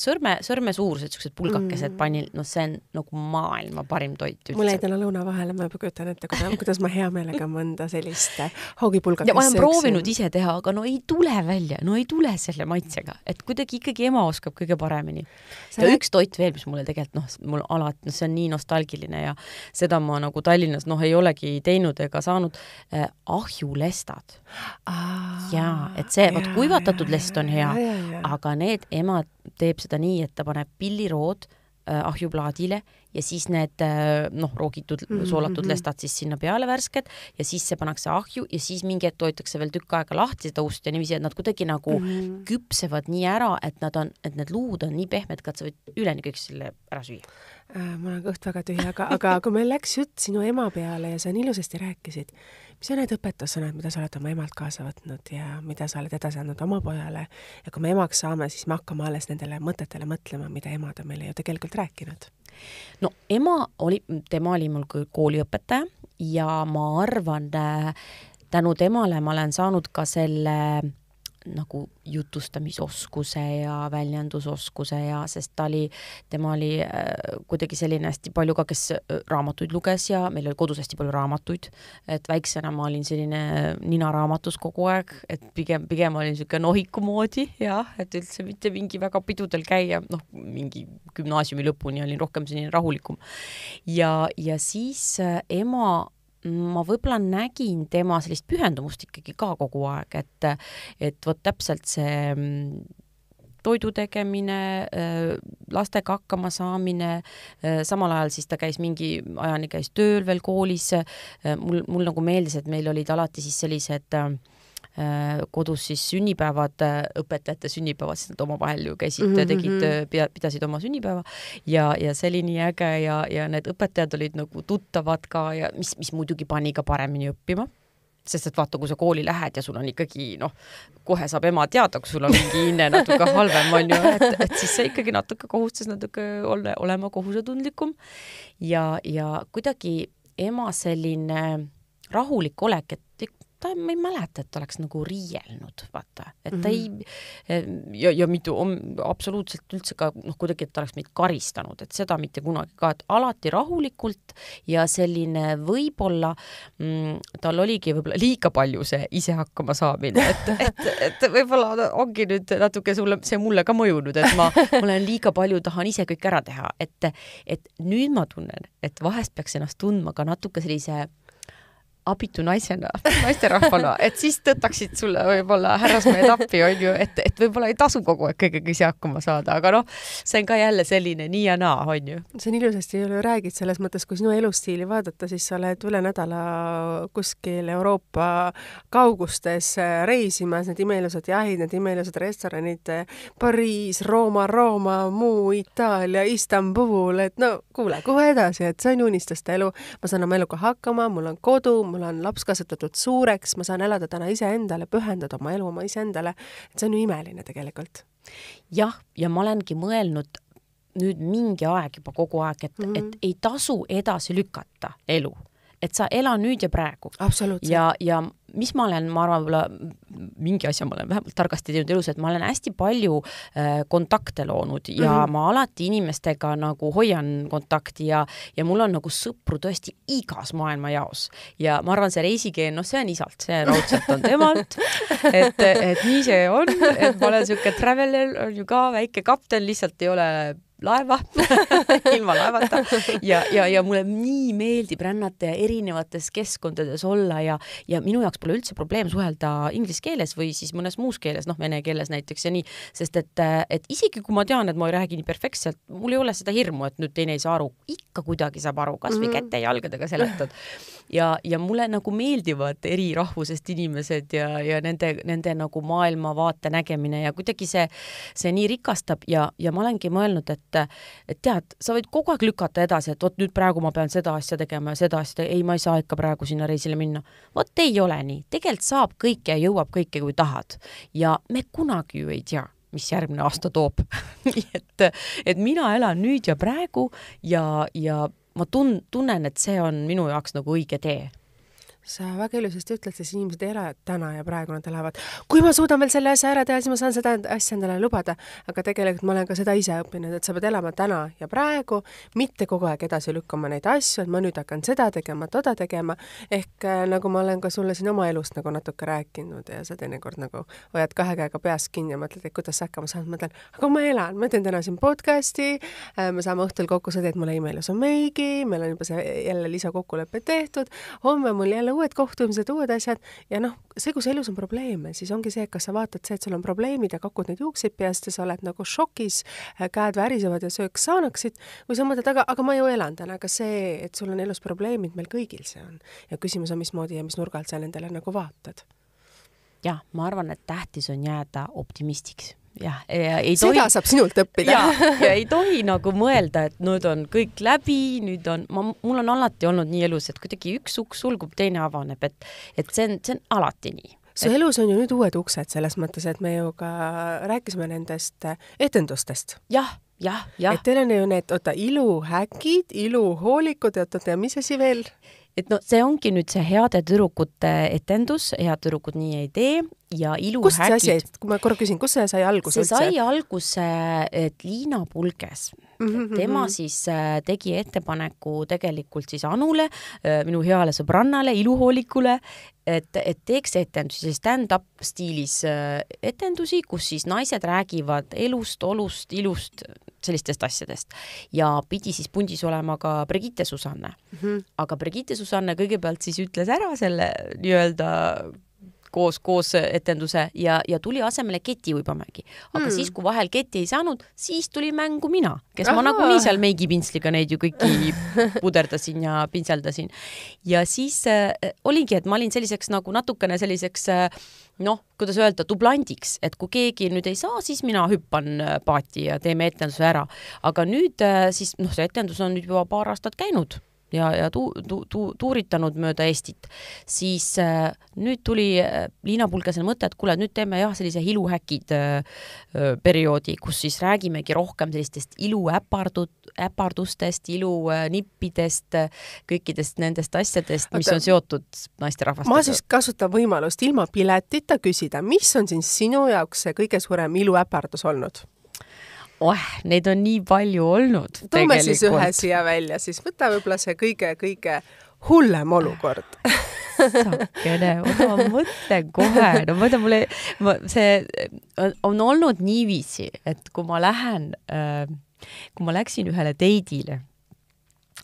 sõrme, sõrme suurused siuksed pulgakesed mm. pannil, noh, see on nagu maailma parim toit üldse. mul jäi täna lõuna vahele, ma juba kujutan ette, kuidas ma hea meelega mõnda sellist haugipulgakest äh, ja ma olen proovinud ise teha, aga no ei tule välja, no ei tule selle maitsega, et kuidagi ikkagi ema oskab kõige paremini. ja üks toit veel, mis mulle tegelikult noh, mul alati, noh, see on nii nostalgiline ja seda ma nagu Tallinnas noh, ei olegi teinud ega saanud eh,, ahjulestad ah,. jaa, et see, vot kuivatatud lest on hea, aga need emad teeb teeb seda nii, et ta paneb pillirood äh, ahjuplaadile ja siis need äh, noh, roogitud mm -hmm. soolatud lestad siis sinna peale värsked ja siis see pannakse ahju ja siis mingi hetk hoitakse veel tükk aega lahti seda ust ja niiviisi, et nad kuidagi nagu mm -hmm. küpsevad nii ära, et nad on, et need luud on nii pehmed, et sa võid üleni kõik selle ära süüa Äh, mul on kõht väga tühi, aga, aga kui meil läks jutt sinu ema peale ja sa nii ilusasti rääkisid, mis on need õpetussõnad, mida sa oled oma emalt kaasa võtnud ja mida sa oled edasi andnud oma pojale ja kui me emaks saame, siis me hakkame alles nendele mõtetele mõtlema, mida emad on meile ju tegelikult rääkinud. no ema oli, tema oli mul kooliõpetaja ja ma arvan, äh, tänu temale ma olen saanud ka selle nagu jutustamisoskuse ja väljendusoskuse ja sest ta oli, tema oli äh, kuidagi selline hästi palju ka, kes äh, raamatuid luges ja meil oli kodus hästi palju raamatuid, et väiksena ma olin selline äh, ninaraamatus kogu aeg, et pigem, pigem olin niisugune nohiku moodi jah, et üldse mitte mingi väga pidudel käia, noh, mingi gümnaasiumi lõpuni olin rohkem selline rahulikum. ja, ja siis äh, ema ma võib-olla nägin tema sellist pühendumust ikkagi ka kogu aeg, et, et vot täpselt see mm, toidu tegemine, äh, lastega hakkama saamine, äh, samal ajal siis ta käis mingi ajani käis tööl veel koolis, äh, mul, mul nagu meeldis, et meil olid alati siis sellised äh, Äh, kodus siis sünnipäevad, äh, õpetajate sünnipäevad, siis nad omavahel ju käisid mm, -hmm. tegid, mhm. Äh, pidasid oma sünnipäeva ja, ja see oli nii äge ja, ja need õpetajad olid nagu tuttavad ka ja mis, mis muidugi pani ka paremini õppima sest et vaata, kui sa kooli lähed ja sul on ikkagi noh, kohe saab ema teada, kui sul on mingi hinne natuke halvem onju, et, et siis see ikkagi natuke kohustas natuke ole, olema kohusetundlikum ja, ja kuidagi ema selline rahulik olek, et ta, ma ei mäleta, et oleks nagu riielnud, vaata, et ta mm -hmm. ei mhm. eh, ja, ja mitte absoluutselt üldse ka noh, kuidagi, et ta oleks meid karistanud, et seda mitte kunagi ka, et alati rahulikult ja selline võib-olla mm, tal oligi võib-olla liiga palju see ise hakkama saamine, et, et, et võib-olla ongi nüüd natuke sulle see mulle ka mõjunud, et ma, ma olen liiga palju, tahan ise kõik ära teha, et, et nüüd ma tunnen, et vahest peaks ennast tundma ka natuke sellise abitu naisena, naisterahvana, et siis tõtaksid sulle võib-olla härrasmehed appi, onju, et, et võib-olla ei tasu kogu aeg kõigega ise hakkama saada, aga noh, see on ka jälle selline nii ja naa, onju. see on ilusasti ju räägid, selles mõttes, kui sinu elustiili vaadata, siis sa oled üle nädala kuskil Euroopa kaugustes äh, reisimas, need imeilusad jahid, need imeilusad restoranid, äh, Pariis, Rooma, Rooma, muu Itaalia, Istanbul, et no kuule, kuhu edasi, et see on unistuste elu, ma saan oma eluga hakkama, mul on kodu, mul on laps kasvatatud suureks, ma saan elada täna iseendale, pühendada oma elu oma iseendale, et see on ju imeline tegelikult. jah, ja ma olengi mõelnud nüüd mingi aeg juba kogu aeg, et mm, -hmm. et ei tasu edasi lükata elu, et sa ela nüüd ja praegu. ja, ja mis ma olen, ma arvan, võib-olla mingi asja ma olen vähemalt targasti teinud elus, et ma olen hästi palju äh, kontakte loonud ja mm -hmm. ma alati inimestega nagu hoian kontakti ja, ja mul on nagu sõpru tõesti igas maailmajaos. ja ma arvan, see reisikeel, noh, see on isalt, see raudselt on temalt, et, et nii see on, et ma olen niisugune traveler, on ju ka väike kapten, lihtsalt ei ole laeva ilma laevata ja, ja, ja mulle nii meeldib rännata ja erinevates keskkondades olla ja, ja minu jaoks pole üldse probleem suhelda inglise keeles või siis mõnes muus keeles, noh, vene keeles näiteks ja nii, sest et, et isegi kui ma tean, et ma ei räägi nii perfektselt, mul ei ole seda hirmu, et nüüd teine ei saa aru, ikka kuidagi saab aru, kasvõi mm -hmm. käte-jalgadega seletad. ja, ja mulle nagu meeldivad eri rahvusest inimesed ja, ja nende, nende nagu maailmavaate nägemine ja kuidagi see, see nii rikastab ja, ja ma olengi mõelnud, et ette, et tead, sa võid kogu aeg lükata edasi, et vot nüüd praegu ma pean seda asja tegema ja seda asja, ei, ma ei saa ikka praegu sinna reisile minna. vot ei ole nii, tegelikult saab kõike ja jõuab kõike, kui tahad. ja me kunagi ju ei tea mis järgmine aasta toob nii et, et mina elan nüüd ja praegu ja, ja ma tun-, tunnen, et see on minu jaoks nagu õige tee sa väga ilusasti ütled, sest inimesed elavad täna ja praegu, nad elavad, kui ma suudan veel selle asja ära teha, siis ma saan seda asja endale lubada. aga tegelikult ma olen ka seda ise õppinud, et sa pead elama täna ja praegu, mitte kogu aeg edasi lükkama neid asju, et ma nüüd hakkan seda tegema, toda tegema. ehk äh, nagu ma olen ka sulle siin oma elust nagu natuke rääkinud ja sa teinekord nagu hoiad kahe käega peast kinni ja mõtled, et kuidas sa hakkama saad, mõtlen, aga ma elan, ma teen täna siin podcast'i, äh, me saame õhtul kokku, sa teed mulle imeiluse meigi, meil on juba see jälle lisakokkulepe tehtud, homme mul jälle uued kohtumised, uued asjad ja noh, see, kus elus on probleeme, siis ongi see, et kas sa vaatad see, et sul on probleemid ja kakud neid juukseid peast ja sa oled nagu šokis, käed värisevad ja sööks saanaksid, või sa mõtled, aga, aga ma ju elan täna, aga see, et sul on elus probleemid, meil kõigil see on. ja küsimus on, mismoodi ja mis nurga alt sa nendele nagu vaatad. jah, ma arvan, et tähtis on jääda optimistiks jah, ja ei tohi. seda saab sinult õppida. ja ei tohi nagu mõelda, et nüüd on kõik läbi, nüüd on, ma, mul on alati olnud nii elus, et kuidagi üks uks sulgub, teine avaneb, et, et see on, see on alati nii su elus on ju nüüd uued uksed selles mõttes, et me ju ka rääkisime nendest eh, etendustest ja,. jah, jah, jah. et teil on ju need, oota, iluhäkid, iluhoolikud, oot-oot ja mis asi veel? et no see ongi nüüd see heade tüdrukute etendus, head tüdrukud nii ei tee, ja iluhäkid. kust see asi, kui ma korra küsin, kust see sai alguse see üldse? sai alguse Liina Pulges mm. -hmm. tema siis äh, tegi ettepaneku tegelikult siis Anule, äh, minu heale sõbrannale, iluhoolikule, et, et teeks etendusi, stand-up stiilis äh, etendusi, kus siis naised räägivad elust, olust, ilust, sellistest asjadest. ja pidi siis pundis olema ka Brigitte Susanne mm. -hmm. aga Brigitte Susanne kõigepealt siis ütles ära selle nii-öelda koos, koos etenduse ja, ja tuli asemele Keti Uibamägi. aga hmm. siis, kui vahel Keti ei saanud, siis tuli mängu mina, kes Aha. ma nagunii seal meigipintsliga neid ju kõiki puderdasin ja pintseldasin. ja siis äh, oligi, et ma olin selliseks nagu natukene selliseks äh, noh, kuidas öelda, dublandiks, et kui keegi nüüd ei saa, siis mina hüppan äh, paati ja teeme etenduse ära. aga nüüd äh, siis noh, see etendus on nüüd juba paar aastat käinud ja, ja tu-, tu-, tu-, tuuritanud mööda Eestit, siis äh, nüüd tuli äh, Liina Pulkasele mõte, et kuule, nüüd teeme jah, sellise iluhäkid äh, äh perioodi, kus siis räägimegi rohkem sellistest iluäpardut-, äpardustest, ilunippidest äh, äh,, kõikidest nendest asjadest, mis Aga, on seotud naisterahvastega. ma siis kasutan võimalust ilma piletita küsida, mis on siis sinu jaoks see kõige suurem iluäpardus olnud? oh, neid on nii palju olnud. toome tegelikult. siis ühe siia välja, siis võta võib-olla see kõige-kõige hullem olukord sakene, ma mõtlen kohe, no mõtle mulle, see on olnud niiviisi, et kui ma lähen, äh, kui ma läksin ühele teidile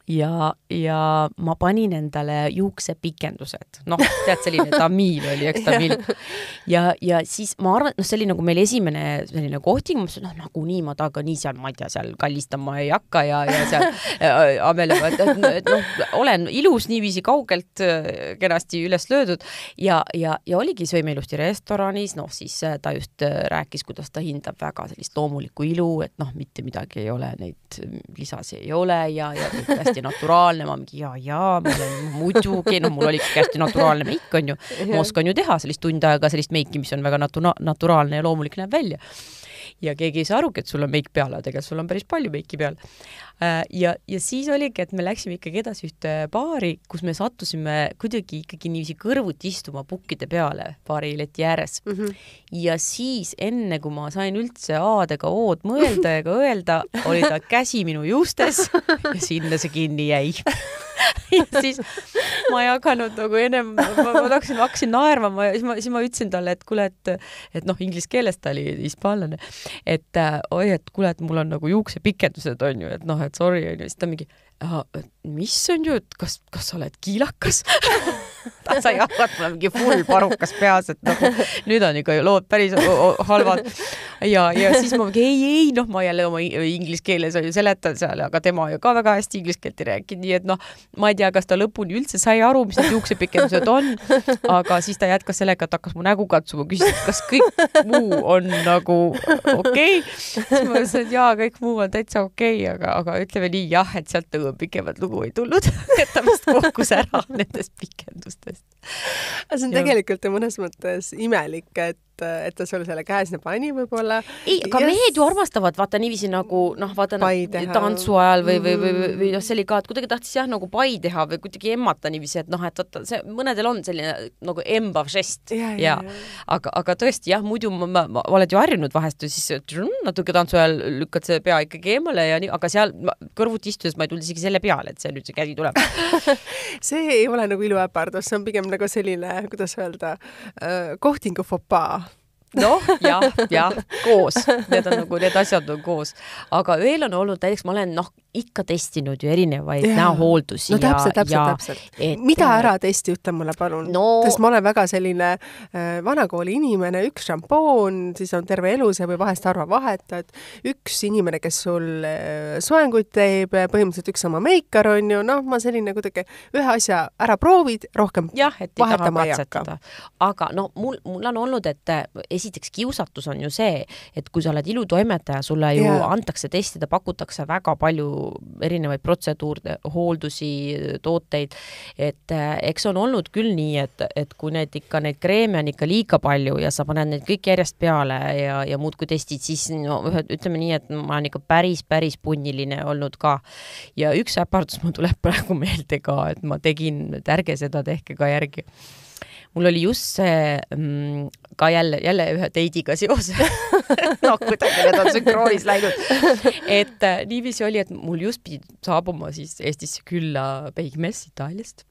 ja, ja ma panin endale juuksepikendused, noh, tead, selline tamiil oli, eks tamiil. ja, ja siis ma arvan, et noh, see oli nagu meil esimene selline kohting, ma mõtlesin, noh, nagunii ma taga nii seal, ma ei tea, seal kallistama ei hakka ja, ja seal äh, äh amelema, et, et, et noh, olen ilus niiviisi kaugelt äh, kenasti üles löödud ja, ja, ja oligi, sõime ilusti restoranis, noh, siis äh, ta just äh, rääkis, kuidas ta hindab väga sellist loomulikku ilu, et noh, mitte midagi ei ole, neid äh, lisasi ei ole ja, ja kõik hästi naturaalne, ma mingi ja, ja, muidugi, noh, mul oli kõik hästi naturaalne meik onju, ma oskan ju teha sellist tund aega sellist meiki, mis on väga natura naturaalne ja loomulik näeb välja. ja keegi ei saa arugi, et sul on meik peal, aga tegelikult sul on päris palju meiki peal Äh, ja, ja siis oligi, et me läksime ikkagi edasi ühte baari, kus me sattusime kuidagi ikkagi niiviisi kõrvuti istuma pukkide peale baari leti ääres mm. -hmm. ja siis enne, kui ma sain üldse A-dega O-d mõelda ega öelda, oli ta käsi minu juustes ja sinna see kinni jäi ja siis ma ei hakanud nagu ennem, ma hakkasin, ma hakkasin naerma, ma, siis ma, siis ma ütlesin talle, et kuule, et, et noh, inglise keeles ta oli hispaanlane, et äh, oi, et kuule, et mul on nagu juuksepikendused on ju, et noh, et et sorry, onju, siis ta mingi mis on ju, et kas, kas sa oled kiilakas ta sai aru, et mul on mingi full parukas peas, et nagu nüüd on ikka lood päris halvad. ja, ja siis ma mingi ei, ei noh, ma jälle oma inglise keeles seletan seal, aga tema ju ka väga hästi inglise keelt ei rääkinud, nii et noh, ma ei tea, kas ta lõpuni üldse sai aru, mis need juuksepikendused on, aga siis ta jätkas sellega, et hakkas mu nägu katsuma, küsis, et kas kõik muu on nagu okei okay.. siis ma ütlesin, et jaa, kõik muu on täitsa okei okay,, aga, aga ütleme nii jah, et sealt nagu minuga pikemat lugu ei tulnud et ta vist kukkus ära nendest pikendustest. aga see on ja. tegelikult ju mõnes mõttes imelik, et et, et ta sul selle käe sinna pani võib-olla. ei, aga yes. mehed ju armastavad vaata niiviisi nagu noh, vaata noh, tantsu ajal või, või, või, mm. või, või noh, see oli ka, et kuidagi tahtis jah nagu pai teha või kuidagi emmata niiviisi, et noh, et vaata see mõnedel on selline nagu embav žest ja, ja, ja. ja., aga, aga tõesti jah, muidu ma, ma, ma, oled ju harjunud vahest ju siis trun, mm, natuke tantsu ajal lükkad selle pea ikkagi eemale ja nii, aga seal ma, kõrvuti istudes ma ei tulnud isegi selle peale, et see nüüd see käsi tuleb see ei ole nagu iluäpardus, see on pigem nagu selline, kuidas öelda, äh, kohtingu fopaa noh, jah, jah, koos, need on nagu need asjad on koos, aga veel on olnud näiteks, ma olen noh, ikka testinud ju erinevaid ja. näohooldusi. no täpselt, täpselt, täpselt et.... mida äh, ära testi, ütle mulle palun no..., sest ma olen väga selline äh, vanakooli inimene, üks šampoon, siis on terve elu, sa ei või vahest harva vahetad, üks inimene, kes sul äh, soenguid teeb, põhimõtteliselt üks sama meikar on ju, noh, ma selline kuidagi ühe asja ära proovid, rohkem jah, et ei taha katsetada. aga no mul, mul on olnud, et äh, esiteks kiusatus on ju see, et kui sa oled ilutoimetaja, sulle ju yeah. antakse testida, pakutakse väga palju erinevaid protseduure, hooldusi, tooteid, et äh, eks on olnud küll nii, et, et kui need ikka, neid kreeme on ikka liiga palju ja sa paned neid kõik järjest peale ja, ja muudkui testid, siis no ütleme nii, et ma olen ikka päris, päris punniline olnud ka. ja üks äpardus mul tuleb praegu meelde ka, et ma tegin, et ärge seda tehke ka järgi mul oli just see mm, ka jälle, jälle ühe deidiga seoses no kuidagi need on sünkroonis läinud. et äh, niiviisi oli, et mul just pidi saabuma siis Eestisse külla peigmees Itaaliast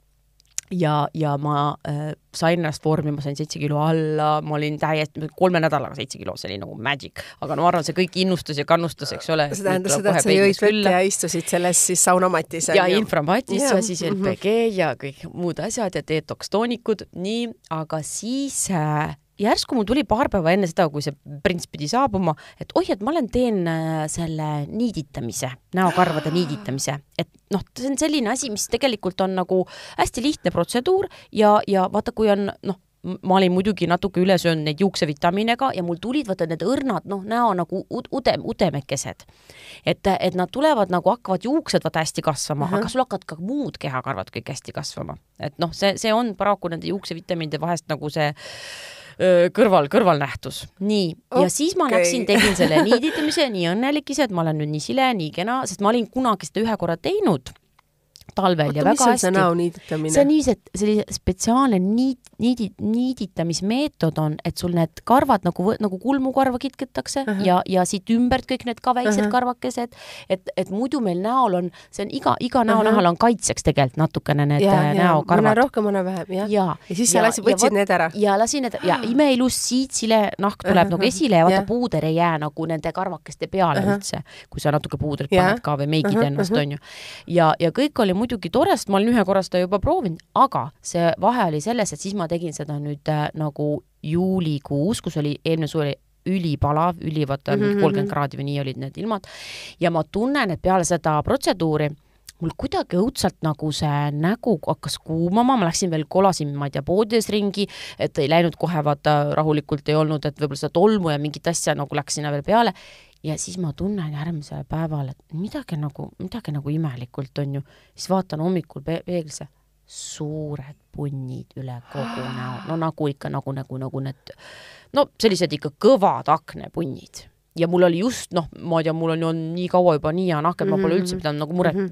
ja, ja ma äh, sain ennast vormi, ma sain seitse kilo alla, ma olin täiesti, kolme nädalaga seitse kilo, see oli nagu magic. aga ma arvan, see kõik innustus ja kannustus, eks ole. see tähendas seda, et sa jõid vett ja istusid selles siis saunamatis. ja inframatis ja siis LPG mhm. ja kõik muud asjad ja detoks toonikud, nii, aga siis äh, järsku mul tuli paar päeva enne seda, kui see prints pidi saabuma, et oi, et ma olen, teen äh, selle niiditamise, näokarvade niiditamise, et noh, see on selline asi, mis tegelikult on nagu hästi lihtne protseduur ja, ja vaata, kui on noh, ma olin muidugi natuke üle söönud neid juuksevitamiine ka ja mul tulid vaata need õrnad noh, näo nagu ude, udemekesed. et, et nad tulevad nagu hakkavad juuksed vaata hästi kasvama uh, mhm. -huh. aga sul hakkavad ka muud kehakarvad kõik hästi kasvama, et noh, see, see on paraku nende juuksevitamiinide vahest nagu see kõrval, kõrvalnähtus. nii okay., ja siis ma läksin, tegin selle niiditamise, nii õnnelik ise, et ma olen nüüd nii sile, nii kena, sest ma olin kunagi seda ühe korra teinud talvel Oota, ja väga hästi. see on niiset, sellise spetsiaalne niit, niidi, niiditamismeetod on, et sul need karvad nagu, nagu kulmukarva kitketakse uh -huh. ja, ja siit ümbert kõik need ka väiksed uh -huh. karvakesed, et, et muidu meil näol on, see on iga, iga näonahal uh -huh. on kaitseks tegelikult natukene need ja, äh, ja, näokarvad. mõne rohkem, mõne vähem, jah. ja, ja siis sa lasid, võtsid need ära. ja lasin need ja imeilus siitsile nahk tuleb uh -huh. nagu esile ja vaata yeah. puuder ei jää nagu nende karvakeste peale uh -huh. üldse, kui sa natuke puudrit yeah. paned ka või meigid uh -huh. ennast uh, -huh. onju. ja, ja kõik oli muidu muidugi tore, sest ma olin ühe korra seda juba proovinud, aga see vahe oli selles, et siis ma tegin seda nüüd äh, nagu juulikuus, kus oli eelmine suvi ülipalav, üli vaata mhm, kolmkümmend mm -hmm. kraadi või nii olid need ilmad. ja ma tunnen, et peale seda protseduuri mul kuidagi õudselt nagu see nägu hakkas kuumama, ma läksin veel kolasin, ma ei tea, poodides ringi, et ei läinud kohe vaata rahulikult ei olnud, et võib-olla seda tolmu ja mingit asja nagu läks sinna veel peale ja siis ma tunnen järgmisel päeval, et midagi nagu, midagi nagu imelikult on ju, siis vaatan hommikul pe peeglisse, suured punnid üle kogu näo, no nagu ikka nagu, nagu, nagu need, no sellised ikka kõvad aknepunnid ja mul oli just noh, ma ei tea, mul on ju on nii kaua juba nii hea nahk, et mm -hmm. ma pole üldse mhm. pidanud nagu muret mm,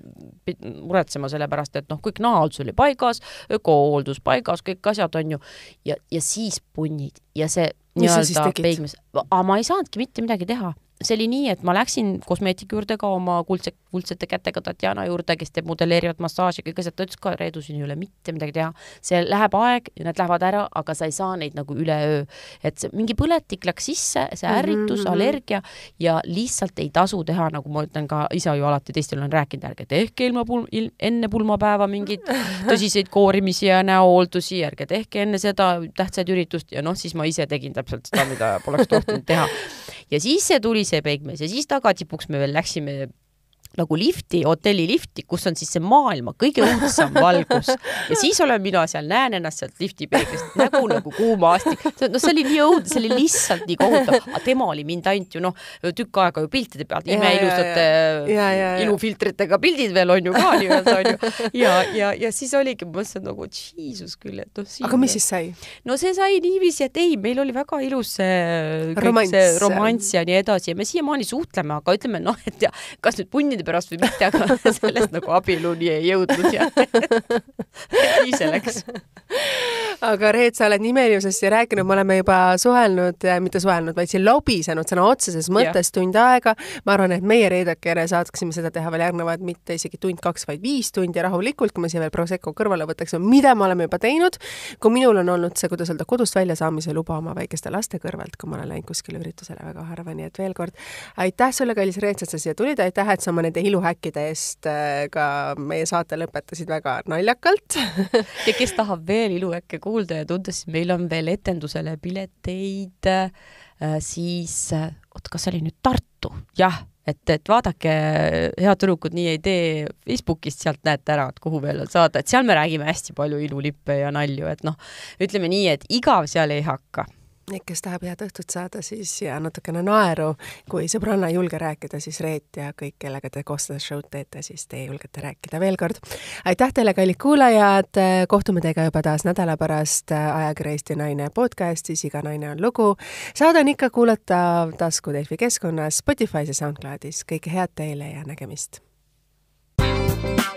-hmm. muretsema selle pärast, et noh, kõik nahaaldus oli paigas, ökohooldus paigas, kõik asjad on ju ja, ja siis punnid ja see nii-öelda peigmees, aga ma ei saanudki mitte midagi teha see oli nii, et ma läksin kosmeetiku juurde ka oma kuldse, kuldsete kätega Tatjana juurde, kes teeb modelleerivat massaaži, kõike seda, ta ütles ka, Reedu, siin ei ole mitte midagi teha, see läheb aeg ja nad lähevad ära, aga sa ei saa neid nagu üleöö. et see mingi põletik läks sisse, see ärritus mm, -hmm. allergia ja lihtsalt ei tasu teha, nagu ma ütlen ka ise ju alati teistele olen rääkinud, ärge tehke ilma pulm-, il, enne pulmapäeva mingeid tõsiseid koorimisi ja näohooldusi, ärge tehke enne seda tähtsaid üritust ja noh, siis ma ise tegin täpselt seda, mida poleks tohtinud teha ja siis see tuli see peigmees ja siis tagatipuks me veel läksime nagu lifti, hotellilifti, kus on siis see maailma kõige õudsem valgus ja siis olen mina seal, näen ennast sealt lifti peeglist nägu nagu kuumaastik. no see oli nii õudne, see oli lihtsalt nii kohutav, aga tema oli mind ainult ju noh, tükk aega ju piltide pealt, imeilusate äh, ilufiltritega pildid veel on ju ka nii-öelda on ju. ja, ja, ja siis oligi, ma mõtlesin nagu Jeesus küll, et noh. aga mis siis sai? no see sai niiviisi, et ei, meil oli väga ilus äh, see romanss ja nii edasi ja me siiamaani suhtleme, aga ütleme noh, et ja, kas nüüd punnide pärast või mitte, aga sellest nagu abieluni ei jõudnud ja nii see läks. aga Reet, sa oled nimelisusest rääkinud, me oleme juba suhelnud, äh, mitte suhelnud, vaid siin lobisenud sõna otseses mõttes ja. tund aega. ma arvan, et meie reedekene saaksime seda teha veel järgnevad mitte isegi tund-kaks, vaid viis tundi rahulikult, kui me siia veel Prosecco kõrvale võtaks, mida me oleme juba teinud. kui minul on olnud see, kuidas öelda, kodust väljasaamise luba oma väikeste laste kõrvalt, kui ma olen läinud kuskile üritusele väga harva, nii et veel kord aitäh sulle, kallis Reet, et sa siia tulid, aitäh, et sa oma neid nende iluhäkkide eest äh, ka meie saate lõpetasid väga naljakalt ja kes tahab veel iluhäkke kuulda ja tunda, siis meil on veel etendusele pileteid, äh, siis, äh, oot, kas see oli nüüd Tartu? jah, et, et vaadake, head tüdrukud nii ei tee, Facebookist sealt näete ära, et kuhu veel saada, et seal me räägime hästi palju ilulippe ja nalju, et noh, ütleme nii, et igav seal ei hakka kes tahab head õhtut saada, siis ja natukene naeru, kui sõbranna ei julge rääkida, siis Reet ja kõik, kellega te koos seda show'd teete, siis te julgete rääkida veel kord. aitäh teile, kallid kuulajad, kohtume teiega juba taas nädala pärast äh, ajakirja Eesti Naine podcastis Iga naine on lugu. saade on ikka kuulata tasku Delfi keskkonnas, Spotify's ja SoundCloudis. kõike head teile ja nägemist! thank you